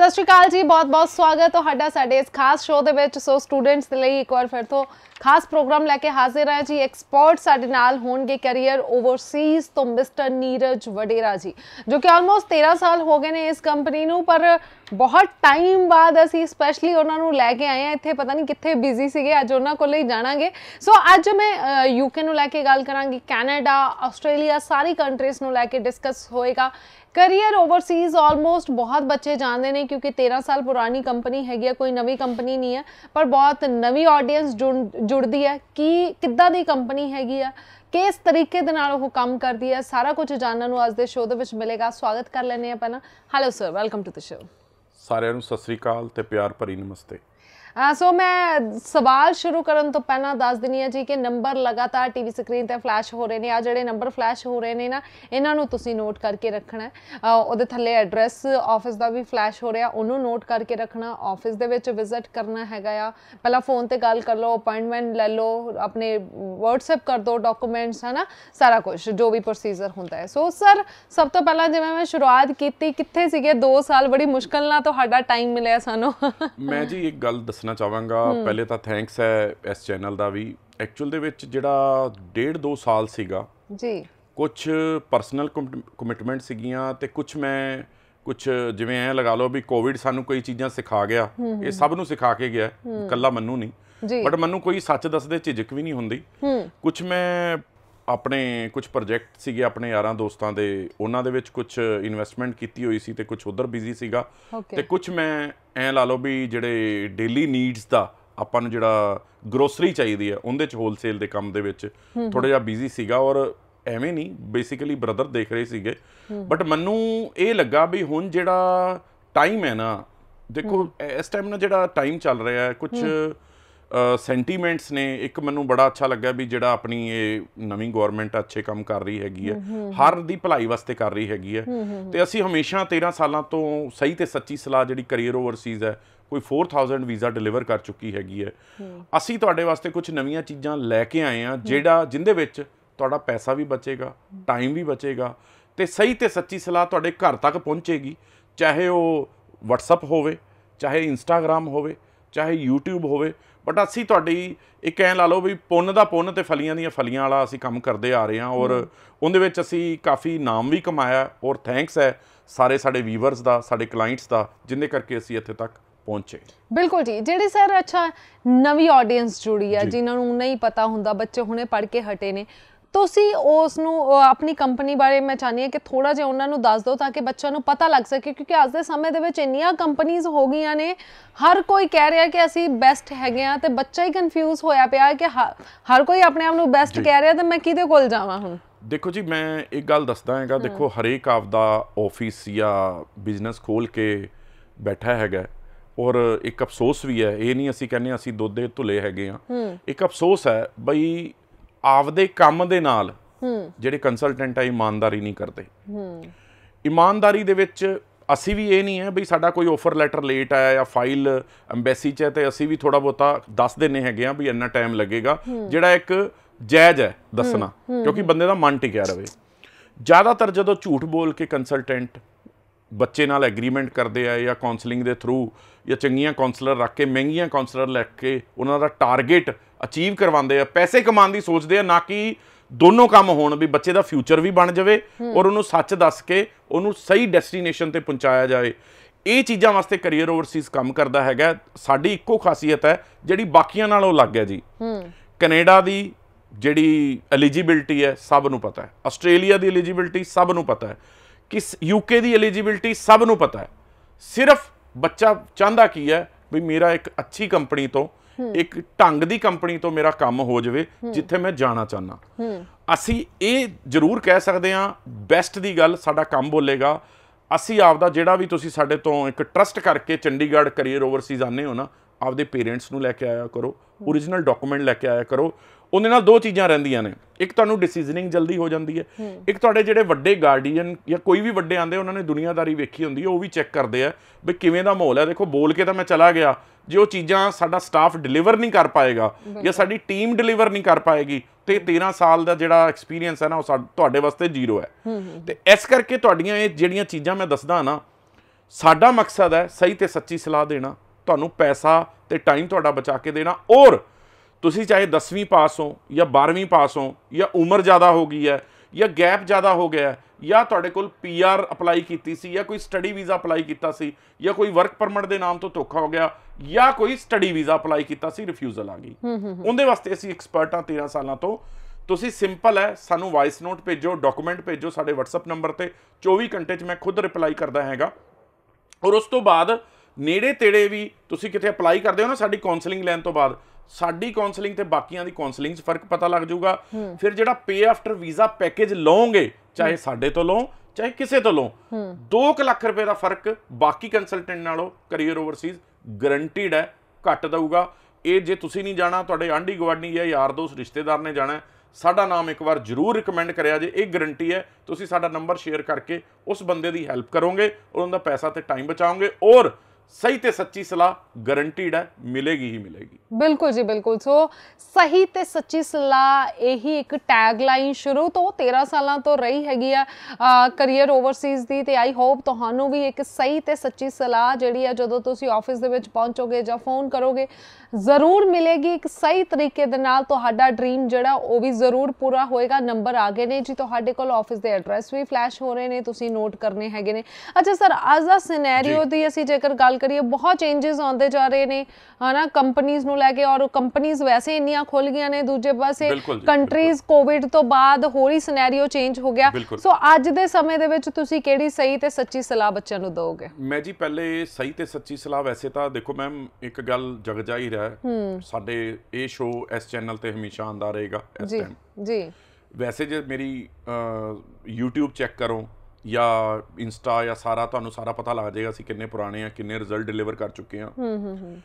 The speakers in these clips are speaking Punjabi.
ਸਤਿ ਸ਼੍ਰੀ ਅਕਾਲ ਜੀ ਬਹੁਤ-ਬਹੁਤ ਸਵਾਗਤ ਤੁਹਾਡਾ ਸਾਡੇ ਇਸ ਖਾਸ ਸ਼ੋਅ ਦੇ ਵਿੱਚ ਸੋ ਸਟੂਡੈਂਟਸ ਦੇ ਲਈ ਇੱਕ ਵਾਰ ਫਿਰ ਤੋਂ ਖਾਸ ਪ੍ਰੋਗਰਾਮ ਲੈ ਕੇ ਹਾਜ਼ਰ ਹਾਂ ਜੀ ਐਕਸਪੋਰਟ ਸਾਡੇ ਨਾਲ ਹੋਣਗੇ ਕੈਰੀਅਰ ਓਵਰਸੀਜ਼ ਤੋਂ ਮਿਸਟਰ ਨੀਰਜ ਵਡੇਰਾ ਜੀ ਜੋ ਕਿ ਆਲਮੋਸਟ 13 ਸਾਲ ਹੋ ਗਏ ਨੇ ਇਸ ਕੰਪਨੀ ਨੂੰ ਪਰ ਬਹੁਤ ਟਾਈਮ ਬਾਅਦ ਅਸੀਂ ਸਪੈਸ਼ਲੀ ਉਹਨਾਂ ਨੂੰ ਲੈ ਕੇ ਆਏ ਆ ਇੱਥੇ ਪਤਾ ਨਹੀਂ ਕਿੱਥੇ ਬਿਜ਼ੀ ਸੀਗੇ ਅੱਜ ਉਹਨਾਂ ਕੋਲ ਹੀ ਜਾਣਾਂਗੇ ਸੋ ਅੱਜ ਮੈਂ ਯੂਕੇ ਨੂੰ ਲੈ ਕੇ ਗੱਲ ਕਰਾਂਗੀ ਕੈਨੇਡਾ ਆਸਟ੍ਰੇਲੀਆ ਸਾਰੀ ਕੰਟਰੀਜ਼ ਨੂੰ ਲੈ ਕੇ ਡਿਸਕਸ ਹੋਏਗਾ ਕਰੀਅਰ ਓਵਰਸੀਜ਼ ਆਲਮੋਸਟ ਬਹੁਤ ਬੱਚੇ ਜਾਣਦੇ ਨੇ ਕਿਉਂਕਿ 13 ਸਾਲ ਪੁਰਾਣੀ ਕੰਪਨੀ ਹੈਗੀ ਆ ਕੋਈ ਨਵੀਂ ਕੰਪਨੀ ਨਹੀਂ ਹੈ ਪਰ ਬਹੁਤ ਨਵੀਂ ਆਡੀਅנס ਜੁੜਦੀ ਹੈ ਕਿ ਕਿੱਦਾਂ ਦੀ ਕੰਪਨੀ ਹੈਗੀ ਆ ਕਿਸ ਤਰੀਕੇ ਦੇ ਨਾਲ ਉਹ ਕੰਮ ਕਰਦੀ ਹੈ ਸਾਰਾ ਕੁਝ ਜਾਣਨ ਨੂੰ ਅੱਜ ਦੇ ਸ਼ੋਅ ਦੇ ਵਿੱਚ ਮਿਲੇਗਾ ਸਵਾਗਤ ਕਰ ਲੈਨੇ ਆ ਪਹਿਲਾਂ hello sir welcome to the show ਸਾਰਿਆਂ ਨੂੰ ਸਤਿ ਸ੍ਰੀ ਅਕਾਲ ਤੇ ਪਿਆਰ ਭਰੀ ਨਮਸਤੇ ਸੋ ਮੈਂ ਸਵਾਲ ਸ਼ੁਰੂ ਕਰਨ ਤੋਂ ਪਹਿਲਾਂ ਦੱਸ ਦਿੰਨੀ ਆ ਜੀ ਕਿ ਨੰਬਰ ਲਗਾਤਾਰ ਟੀਵੀ ਸਕਰੀਨ ਤੇ ਫਲੈਸ਼ ਹੋ ਰਹੇ ਨੇ ਆ ਜਿਹੜੇ ਨੰਬਰ ਫਲੈਸ਼ ਹੋ ਰਹੇ ਨੇ ਨਾ ਇਹਨਾਂ ਨੂੰ ਤੁਸੀਂ ਨੋਟ ਕਰਕੇ ਰੱਖਣਾ ਉਹਦੇ ਥੱਲੇ ਐਡਰੈਸ ਆਫਿਸ ਦਾ ਵੀ ਫਲੈਸ਼ ਹੋ ਰਿਹਾ ਉਹਨੂੰ ਨੋਟ ਕਰਕੇ ਰੱਖਣਾ ਆਫਿਸ ਦੇ ਵਿੱਚ ਵਿਜ਼ਿਟ ਕਰਨਾ ਹੈਗਾ ਆ ਪਹਿਲਾਂ ਫੋਨ ਤੇ ਗੱਲ ਕਰ ਲਓ ਅਪਾਇੰਟਮੈਂਟ ਲੈ ਲਓ ਆਪਣੇ WhatsApp ਕਰ ਦਿਓ ਡਾਕੂਮੈਂਟਸ ਹਨਾ ਸਾਰਾ ਕੁਝ ਜੋ ਵੀ ਪ੍ਰੋਸੀਜਰ ਹੁੰਦਾ ਹੈ ਸੋ ਸਰ ਸਭ ਤੋਂ ਪਹਿਲਾਂ ਜਿਵੇਂ ਮੈਂ ਸ਼ੁਰੂਆਤ ਕੀਤੀ ਕਿੱਥੇ ਸੀਗੇ 2 ਸਾਲ ਬੜੀ ਮੁਸ਼ਕਲ ਨਾਲ ਤੁਹਾਡਾ ਟਾਈਮ ਮਿਲਿਆ ਸਾਨੂੰ ਮੈਂ ਜੀ ਇੱਕ ਗੱਲ ਦੱਸ ਦੱਸਣਾ ਚਾਹਾਂਗਾ ਪਹਿਲੇ ਤਾਂ ਥੈਂਕਸ ਹੈ ਇਸ ਚੈਨਲ ਦਾ ਵੀ ਐਕਚੁਅਲ ਦੇ ਵਿੱਚ ਜਿਹੜਾ ਡੇਢ 2 ਸਾਲ ਸੀਗਾ ਜੀ ਕੁਝ ਪਰਸਨਲ ਕਮਿਟਮੈਂਟ ਸੀਗੀਆਂ ਤੇ ਕੁਝ ਮੈਂ ਕੁਝ ਜਿਵੇਂ ਐ ਲਗਾ ਲਓ ਵੀ ਕੋਵਿਡ ਸਾਨੂੰ ਕਈ ਚੀਜ਼ਾਂ ਸਿਖਾ ਗਿਆ ਇਹ ਸਭ ਨੂੰ ਸਿਖਾ ਕੇ ਗਿਆ ਕੱਲਾ ਮੰਨੂ ਨਹੀਂ ਬਟ ਮੰਨੂ ਕੋਈ ਸੱਚ ਦੱਸਦੇ ਝਿਜਕ ਵੀ ਨਹੀਂ ਹੁੰਦੀ ਕੁਝ ਮੈਂ ਆਪਣੇ ਕੁਝ ਪ੍ਰੋਜੈਕਟ ਸੀਗੇ ਆਪਣੇ ਯਾਰਾਂ ਦੋਸਤਾਂ ਦੇ ਉਹਨਾਂ ਦੇ ਵਿੱਚ ਕੁਝ ਇਨਵੈਸਟਮੈਂਟ ਕੀਤੀ ਹੋਈ ਸੀ ਤੇ ਕੁਝ ਉਧਰ ਬਿਜ਼ੀ ਸੀਗਾ ਤੇ ਕੁਝ ਮੈਂ ਐ ਲਾ ਲਓ ਵੀ ਜਿਹੜੇ ਡੇਲੀ ਨੀਡਸ ਦਾ ਆਪਾਂ ਨੂੰ ਜਿਹੜਾ ਗਰੋਸਰੀ ਚਾਹੀਦੀ ਹੈ ਉਹਦੇ ਚ ਹੋਲਸੇਲ ਦੇ ਕੰਮ ਦੇ ਵਿੱਚ ਥੋੜਾ ਜਿਹਾ ਬਿਜ਼ੀ ਸੀਗਾ ਔਰ ਐਵੇਂ ਨਹੀਂ ਬੇਸਿਕਲੀ ਬ੍ਰਦਰ ਦੇਖ ਰਹੇ ਸੀਗੇ ਬਟ ਮੈਨੂੰ ਇਹ ਲੱਗਾ ਵੀ ਹੁਣ ਜਿਹੜਾ ਟਾਈਮ ਹੈ ਨਾ ਦੇਖੋ ਇਸ ਟਾਈਮ ਨਾਲ ਜਿਹੜਾ ਟਾਈਮ ਚੱਲ ਰਿਹਾ ਹੈ ਕੁਝ ਸੈਂਟੀਮੈਂਟਸ ਨੇ ਇੱਕ ਮੈਨੂੰ ਬੜਾ ਅੱਛਾ ਲੱਗਾ ਵੀ ਜਿਹੜਾ ਆਪਣੀ ਇਹ ਨਵੀਂ ਗਵਰਨਮੈਂਟ ਅੱਛੇ ਕੰਮ ਕਰ ਰਹੀ ਹੈਗੀ ਹੈ ਹਰ ਦੀ ਭਲਾਈ ਵਾਸਤੇ ਕਰ ਰਹੀ ਹੈਗੀ ਹੈ ਤੇ ਅਸੀਂ ਹਮੇਸ਼ਾ 13 ਸਾਲਾਂ ਤੋਂ ਸਹੀ ਤੇ ਸੱਚੀ ਸਲਾਹ ਜਿਹੜੀ ਕੈਰੀਅਰ ਓਵਰਸੀਜ਼ ਹੈ ਕੋਈ 4000 ਵੀਜ਼ਾ ਡਿਲੀਵਰ ਕਰ ਚੁੱਕੀ ਹੈਗੀ ਹੈ ਅਸੀਂ ਤੁਹਾਡੇ ਵਾਸਤੇ ਕੁਝ ਨਵੀਆਂ ਚੀਜ਼ਾਂ ਲੈ ਕੇ ਆਏ ਆ ਜਿਹੜਾ ਜਿੰਦੇ ਵਿੱਚ ਤੁਹਾਡਾ ਪੈਸਾ ਵੀ ਬਚੇਗਾ ਟਾਈਮ ਵੀ ਬਚੇਗਾ ਤੇ ਸਹੀ ਤੇ ਸੱਚੀ ਸਲਾਹ ਤੁਹਾਡੇ ਘਰ ਤੱਕ ਪਹੁੰਚੇਗੀ ਚਾਹੇ ਉਹ WhatsApp ਹੋਵੇ ਚਾਹੇ Instagram ਹੋਵੇ ਚਾਹੇ YouTube ਹੋਵੇ ਬਟ ਅਸੀਂ ਤੁਹਾਡੀ ਇਹ ਕਹਿ ਲਾ ਲਓ ਵੀ ਪੁੰਨ ਦਾ ਪੁੰਨ ਤੇ ਫਲੀਆਂ ਦੀਆਂ ਫਲੀਆਂ ਵਾਲਾ ਅਸੀਂ ਕੰਮ ਕਰਦੇ ਆ ਰਹੇ ਹਾਂ ਔਰ ਉਹਦੇ ਵਿੱਚ ਅਸੀਂ ਕਾਫੀ ਨਾਮ ਵੀ ਕਮਾਇਆ ਔਰ ਥੈਂਕਸ ਹੈ ਸਾਰੇ ਸਾਡੇ ਵੀਵਰਸ ਦਾ ਸਾਡੇ ਕਲਾਇੰਟਸ ਦਾ ਜਿੰਨੇ ਕਰਕੇ ਅਸੀਂ ਇੱਥੇ ਤੱਕ ਪਹੁੰਚੇ ਬਿਲਕੁਲ ਜੀ ਜਿਹੜੇ ਸਰ ਅੱਛਾ ਨਵੀਂ ਆਡੀਅנס ਜੁੜੀ ਆ ਜਿਨ੍ਹਾਂ ਨੂੰ ਨਹੀਂ ਪਤਾ ਹੁੰਦਾ ਬੱਚੇ ਹੁਣੇ ਪੜ ਕੇ ਹਟੇ ਨੇ ਤੁਸੀਂ ਉਸ ਨੂੰ ਆਪਣੀ ਕੰਪਨੀ ਬਾਰੇ ਮੈਂ ਚਾਹਨੀ ਹੈ ਕਿ ਥੋੜਾ ਜਿਹਾ ਉਹਨਾਂ ਨੂੰ ਦੱਸ ਦਿਓ ਤਾਂ ਕਿ ਬੱਚਿਆਂ ਨੂੰ ਪਤਾ ਲੱਗ ਸਕੇ ਕਿਉਂਕਿ ਅੱਜ ਦੇ ਸਮੇਂ ਦੇ ਵਿੱਚ ਇੰਨੀਆਂ ਕੰਪਨੀਆਂ ਹੋ ਗਈਆਂ ਨੇ ਹਰ ਕੋਈ ਕਹਿ ਰਿਹਾ ਕਿ ਅਸੀਂ ਬੈਸਟ ਹੈਗੇ ਆ ਤੇ ਬੱਚਾ ਹੀ ਕਨਫਿਊਜ਼ ਹੋਇਆ ਪਿਆ ਕਿ ਹਰ ਕੋਈ ਆਪਣੇ ਆਪ ਨੂੰ ਬੈਸਟ ਕਹਿ ਰਿਹਾ ਤੇ ਮੈਂ ਕਿਹਦੇ ਕੋਲ ਜਾਵਾਂ ਹੁਣ ਦੇਖੋ ਜੀ ਮੈਂ ਇੱਕ ਗੱਲ ਦੱਸਦਾ ਹੈਗਾ ਦੇਖੋ ਹਰੇਕ ਆਪਦਾ ਆਫਿਸ ਜਾਂ ਬਿਜ਼ਨਸ ਖੋਲ ਕੇ ਬੈਠਾ ਹੈਗਾ ਔਰ ਇੱਕ ਅਫਸੋਸ ਵੀ ਹੈ ਇਹ ਨਹੀਂ ਅਸੀਂ ਕਹਿੰਦੇ ਅਸੀਂ ਦੁੱਧ ਦੇ ਧੁਲੇ ਹੈਗੇ ਆ ਇੱਕ ਅਫਸੋਸ ਹੈ ਬਈ ਆਪਦੇ ਕੰਮ ਦੇ ਨਾਲ ਜਿਹੜੇ ਕੰਸਲਟੈਂਟ ਆ ਇਮਾਨਦਾਰੀ ਨਹੀਂ ਕਰਦੇ ਇਮਾਨਦਾਰੀ ਦੇ ਵਿੱਚ ਅਸੀਂ ਵੀ ਇਹ ਨਹੀਂ ਹੈ ਬਈ ਸਾਡਾ ਕੋਈ ਆਫਰ ਲੈਟਰ ਲੇਟ ਆਇਆ ਜਾਂ ਫਾਈਲ ਐਮਬੈਸੀ 'ਚ ਹੈ ਤੇ ਅਸੀਂ ਵੀ ਥੋੜਾ ਬੋਤਾ ਦੱਸ ਦਿੰਨੇ ਹੈਗੇ ਆ ਵੀ ਇੰਨਾ ਟਾਈਮ ਲੱਗੇਗਾ ਜਿਹੜਾ ਇੱਕ ਜਾਇਜ਼ ਹੈ ਦੱਸਣਾ ਕਿਉਂਕਿ ਬੰਦੇ ਦਾ ਮਨ ਟਿਕਿਆ ਰਵੇ ਜ਼ਿਆਦਾਤਰ ਜਦੋਂ ਝੂਠ ਬੋਲ ਕੇ ਕੰਸਲਟੈਂਟ ਬੱਚੇ ਨਾਲ ਐਗਰੀਮੈਂਟ ਕਰਦੇ ਆ ਜਾਂ ਕਾਉਂਸਲਿੰਗ ਦੇ ਥਰੂ ਜਾਂ ਚੰਗੀਆਂ ਕਾਉਂਸਲਰ ਰੱਖ ਕੇ ਮਹਿੰਗੀਆਂ ਕਾਉਂਸਲਰ ਲੈ ਕੇ ਉਹਨਾਂ ਦਾ ਟਾਰਗੇਟ ਅਚੀਵ ਕਰਵਾਉਂਦੇ ਆ ਪੈਸੇ ਕਮਾਉਣ ਦੀ ਸੋਚਦੇ ਆ ਨਾ ਕਿ ਦੋਨੋਂ ਕੰਮ ਹੋਣ ਵੀ ਬੱਚੇ ਦਾ ਫਿਊਚਰ ਵੀ ਬਣ ਜਾਵੇ ਔਰ ਉਹਨੂੰ ਸੱਚ ਦੱਸ ਕੇ ਉਹਨੂੰ ਸਹੀ ਡੈਸਟੀਨੇਸ਼ਨ ਤੇ ਪਹੁੰਚਾਇਆ ਜਾਵੇ ਇਹ ਚੀਜ਼ਾਂ ਵਾਸਤੇ ਕੈਰੀਅਰ ਓਵਰਸੀਜ਼ ਕੰਮ ਕਰਦਾ ਹੈਗਾ ਸਾਡੀ ਇੱਕੋ ਖਾਸੀਅਤ ਹੈ ਜਿਹੜੀ ਬਾਕੀਆਂ ਨਾਲੋਂ ਅਲੱਗ ਹੈ ਜੀ ਕੈਨੇਡਾ ਦੀ ਜਿਹੜੀ ਐਲੀਜੀਬਿਲਟੀ ਹੈ ਸਭ ਨੂੰ ਪਤਾ ਹੈ ਆਸਟ੍ਰੇਲੀਆ ਦੀ ਐਲੀਜੀਬਿਲਟੀ ਸਭ ਨੂੰ ਪਤਾ ਹੈ ਕਿ ਯੂਕੇ ਦੀ ਐਲੀਜੀਬਿਲਟੀ ਸਭ ਨੂੰ ਪਤਾ ਹੈ ਸਿਰਫ ਬੱਚਾ ਚਾਹੁੰਦਾ ਕੀ ਹੈ ਵੀ ਮੇਰਾ ਇੱਕ ਅੱਛੀ ਕੰਪਨੀ ਤੋਂ ਇੱਕ ਢੰਗ ਦੀ ਕੰਪਨੀ ਤੋਂ ਮੇਰਾ ਕੰਮ ਹੋ ਜਾਵੇ ਜਿੱਥੇ ਮੈਂ ਜਾਣਾ ਚਾਹਨਾ ਅਸੀਂ ਇਹ ਜ਼ਰੂਰ ਕਹਿ ਸਕਦੇ ਹਾਂ ਬੈਸਟ ਦੀ ਗੱਲ ਸਾਡਾ ਕੰਮ ਬੋਲੇਗਾ ਅਸੀਂ ਆਪਦਾ ਜਿਹੜਾ ਵੀ ਤੁਸੀਂ ਸਾਡੇ ਤੋਂ ਇੱਕ ਟਰਸਟ ਕਰਕੇ ਚੰਡੀਗੜ੍ਹ ਕਰੀਅਰ ਓਵਰਸੀਜ਼ ਆਨੇ ਹੋ ਨਾ ਆਪਦੇ ਪੇਰੈਂਟਸ ਨੂੰ ਲੈ ਕੇ ਆਇਆ ਕਰੋ origignal ਡਾਕੂਮੈਂਟ ਲੈ ਕੇ ਆਇਆ ਕਰੋ ਉਹਦੇ ਨਾਲ ਦੋ ਚੀਜ਼ਾਂ ਰਹਿੰਦੀਆਂ ਨੇ ਇੱਕ ਤੁਹਾਨੂੰ ਡਿਸੀਜਨਿੰਗ ਜਲਦੀ ਹੋ ਜਾਂਦੀ ਹੈ ਇੱਕ ਤੁਹਾਡੇ ਜਿਹੜੇ ਵੱਡੇ ਗਾਰਡੀਅਨ ਜਾਂ ਕੋਈ ਵੀ ਵੱਡੇ ਆਂਦੇ ਉਹਨਾਂ ਨੇ ਦੁਨੀਆਦਾਰੀ ਵੇਖੀ ਹੁੰਦੀ ਹੈ ਉਹ ਵੀ ਚੈੱਕ ਕਰਦੇ ਆ ਵੀ ਕਿਵੇਂ ਦਾ ਮਾਹੌਲ ਹੈ ਦੇਖੋ ਬੋਲ ਕੇ ਤਾਂ ਮੈਂ ਚਲਾ ਗਿਆ ਜੇ ਉਹ ਚੀਜ਼ਾਂ ਸਾਡਾ ਸਟਾਫ ਡਿਲੀਵਰ ਨਹੀਂ ਕਰ ਪਾਏਗਾ ਜਾਂ ਸਾਡੀ ਟੀਮ ਡਿਲੀਵਰ ਨਹੀਂ ਕਰ ਪਾਏਗੀ ਤੇ 13 ਸਾਲ ਦਾ ਜਿਹੜਾ ਐਕਸਪੀਰੀਅੰਸ ਹੈ ਨਾ ਉਹ ਤੁਹਾਡੇ ਵਾਸਤੇ ਜ਼ੀਰੋ ਹੈ ਤੇ ਇਸ ਕਰਕੇ ਤੁਹਾਡੀਆਂ ਇਹ ਜਿਹੜੀਆਂ ਚੀਜ਼ਾਂ ਮੈਂ ਦੱਸਦਾ ਨਾ ਸਾਡਾ ਮਕਸਦ ਹੈ ਸਹੀ ਤੇ ਸੱਚੀ ਸਲਾਹ ਦੇਣਾ ਤੁਹਾਨੂੰ ਪੈਸਾ ਤੇ ਟਾਈਮ ਤੁਹਾਡਾ ਬਚਾ ਕੇ ਦੇਣਾ ਔਰ ਤੁਸੀਂ ਚਾਹੇ 10ਵੀਂ ਪਾਸ ਹੋ ਜਾਂ 12ਵੀਂ ਪਾਸ ਹੋ ਜਾਂ ਉਮਰ ਜ਼ਿਆਦਾ ਹੋ ਗਈ ਹੈ ਜਾਂ ਗੈਪ ਜ਼ਿਆਦਾ ਹੋ ਗਿਆ ਹੈ ਜਾਂ ਤੁਹਾਡੇ ਕੋਲ ਪੀਆਰ ਅਪਲਾਈ ਕੀਤੀ ਸੀ ਜਾਂ ਕੋਈ ਸਟੱਡੀ ਵੀਜ਼ਾ ਅਪਲਾਈ ਕੀਤਾ ਸੀ ਜਾਂ ਕੋਈ ਵਰਕ ਪਰਮਿਟ ਦੇ ਨਾਮ ਤੋਂ ਧੋਖਾ ਹੋ ਗਿਆ ਜਾਂ ਕੋਈ ਸਟੱਡੀ ਵੀਜ਼ਾ ਅਪਲਾਈ ਕੀਤਾ ਸੀ ਰਿਫਿਊਜ਼ਲ ਆ ਗਈ ਉਹਦੇ ਵਾਸਤੇ ਅਸੀਂ ਐਕਸਪਰਟ ਆ 13 ਸਾਲਾਂ ਤੋਂ ਤੁਸੀਂ ਸਿੰਪਲ ਹੈ ਸਾਨੂੰ ਵਾਇਸ ਨੋਟ ਭੇਜੋ ਡਾਕੂਮੈਂਟ ਭੇਜੋ ਸਾਡੇ WhatsApp ਨੰਬਰ ਤੇ 24 ਘੰਟੇ 'ਚ ਮੈਂ ਖੁਦ ਰਿਪਲਾਈ ਕਰਦਾ ਹੈਗਾ ਔਰ ਉਸ ਤੋਂ ਬਾਅਦ ਨੇੜੇ ਤੇੜੇ ਵੀ ਤੁਸੀਂ ਕਿਤੇ ਅਪਲਾਈ ਕਰਦੇ ਹੋ ਨਾ ਸਾਡੀ ਕਾਉਂਸਲਿੰਗ ਲੈਣ ਤੋਂ ਬਾਅਦ ਸਾਡੀ ਕਾਉਂਸਲਿੰਗ ਤੇ ਬਾਕੀਆਂ ਦੀ ਕਾਉਂਸਲਿੰਗ 'ਚ ਫਰਕ ਪਤਾ ਲੱਗ ਜਾਊਗਾ ਫਿਰ ਜਿਹੜਾ ਪੇ ਆਫਟਰ ਵੀਜ਼ਾ ਪੈਕੇਜ ਲਓਗੇ ਚਾਹੇ ਸਾਡੇ ਤੋਂ ਲਓ ਚਾਹੇ ਕਿਸੇ ਤੋਂ ਲਓ 2 ਲੱਖ ਰੁਪਏ ਦਾ ਫਰਕ ਬਾਕੀ ਕੰਸਲਟੈਂਟ ਨਾਲੋਂ ਕੈਰੀਅਰ ਓਵਰਸੀਜ਼ ਗਰੰਟੀਡ ਹੈ ਘੱਟ ਦਊਗਾ ਇਹ ਜੇ ਤੁਸੀਂ ਨਹੀਂ ਜਾਣਾ ਤੁਹਾਡੇ ਆਂਢੀ ਗਵਾਂਢੀ ਜਾਂ ਯਾਰ ਦੋਸਤ ਰਿਸ਼ਤੇਦਾਰ ਨੇ ਜਾਣਾ ਸਾਡਾ ਨਾਮ ਇੱਕ ਵਾਰ ਜਰੂਰ ਰეკਮੈਂਡ ਕਰਿਆ ਜੇ ਇਹ ਗਰੰਟੀ ਹੈ ਤੁਸੀਂ ਸਾਡਾ ਨੰਬਰ ਸ਼ੇਅਰ ਕਰਕੇ ਉਸ ਬੰਦੇ ਦੀ ਹੈਲਪ ਕਰੋਗੇ ਔਰ ਉਹਦਾ ਪੈਸਾ ਤੇ ਟਾਈਮ ਬਚਾਓਗੇ ਔਰ ਸਹੀ ਤੇ ਸੱਚੀ ਸਲਾਹ ਗਰੰਟੀਡ ਹੈ ਮਿਲੇਗੀ ਹੀ ਮਿਲੇਗੀ ਬਿਲਕੁਲ ਜੀ ਬਿਲਕੁਲ ਸੋ ਸਹੀ ਤੇ ਸੱਚੀ ਸਲਾਹ ਇਹੀ ਇੱਕ ਟੈਗ ਲਾਈਨ ਸ਼ੁਰੂ ਤੋਂ 13 ਸਾਲਾਂ ਤੋਂ ਰਹੀ ਹੈਗੀ ਆ ਕੈਰੀਅਰ ਓਵਰਸੀਜ਼ ਦੀ ਤੇ ਆਈ ਹੋਪ ਤੁਹਾਨੂੰ ਵੀ ਇੱਕ ਸਹੀ ਤੇ ਸੱਚੀ ਸਲਾਹ ਜਿਹੜੀ ਆ ਜਦੋਂ ਤੁਸੀਂ ਆਫਿਸ ਦੇ ਵਿੱਚ ਪਹੁੰਚੋਗੇ ਜਾਂ ਫੋਨ ਕਰੋਗੇ ਜ਼ਰੂਰ ਮਿਲੇਗੀ ਇੱਕ ਸਹੀ ਤਰੀਕੇ ਦੇ ਨਾਲ ਤੁਹਾਡਾ ਡ੍ਰੀਮ ਜਿਹੜਾ ਉਹ ਵੀ ਜ਼ਰੂਰ ਪੂਰਾ ਹੋਏਗਾ ਨੰਬਰ ਆ ਗਏ ਨੇ ਜੀ ਤੁਹਾਡੇ ਕੋਲ ਆਫਿਸ ਦੇ ਐਡਰੈਸ ਵੀ ਫਲੈਸ਼ ਹੋ ਰਹੇ ਨੇ ਤੁਸੀਂ ਨੋਟ ਕਰਨੇ ਹੈਗੇ ਨੇ ਅੱਛਾ ਸਰ ਅਜਾ ਸਿਨੈਰੀਓ ਦੀ ਅਸੀਂ ਜੇਕਰ ਗੱਲ ਕਰੀਏ ਬਹੁਤ ਚੇਂਜਸ ਆਉਂਦੇ ਜਾ ਰਹੇ ਨੇ ਹਨਾ ਕੰਪਨੀਆਂ ਨੂੰ ਲੈ ਕੇ ਔਰ ਕੰਪਨੀਆਂ ਵੈਸੇ ਇੰਨੀਆਂ ਖੁੱਲ ਗਈਆਂ ਨੇ ਦੂਜੇ ਪਾਸੇ ਕੰਟਰੀਜ਼ ਕੋਵਿਡ ਤੋਂ ਬਾਅਦ ਹੋਰ ਹੀ ਸਿਨੈਰੀਓ ਚੇਂਜ ਹੋ ਗਿਆ ਸੋ ਅੱਜ ਦੇ ਸਮੇਂ ਦੇ ਵਿੱਚ ਤੁਸੀਂ ਕਿਹੜੀ ਸਹੀ ਤੇ ਸੱਚੀ ਸਲਾਹ ਬੱਚਿਆਂ ਨੂੰ ਦਿਓਗੇ ਮੈਂ ਜੀ ਪਹਿਲੇ ਸਹੀ ਤੇ ਸੱਚੀ ਸਲਾਹ ਵੈਸੇ ਤਾਂ ਦੇਖੋ ਮੈਮ ਇੱਕ ਗੱਲ ਜਗਜਾਈ ਹੈ ਸਾਡੇ ਇਹ ਸ਼ੋਅ ਇਸ ਚੈਨਲ ਤੇ ਹਮੇਸ਼ਾ ਆਂਦਾ ਰਹੇਗਾ ਇਸ ਟਾਈਮ ਜੀ ਵੈਸੇ ਜੇ ਮੇਰੀ YouTube ਚੈੱਕ ਕਰੋ ਜਾਂ ਇੰਸਟਾ ਜਾਂ ਸਾਰਾ ਤੁਹਾਨੂੰ ਸਾਰਾ ਪਤਾ ਲੱਗ ਜਾਏਗਾ ਅਸੀਂ ਕਿੰਨੇ ਪੁਰਾਣੇ ਆ ਕਿੰਨੇ ਰਿਜ਼ਲਟ ਡਿਲੀਵਰ ਕਰ ਚੁੱਕੇ ਆ ਹੂੰ ਹੂੰ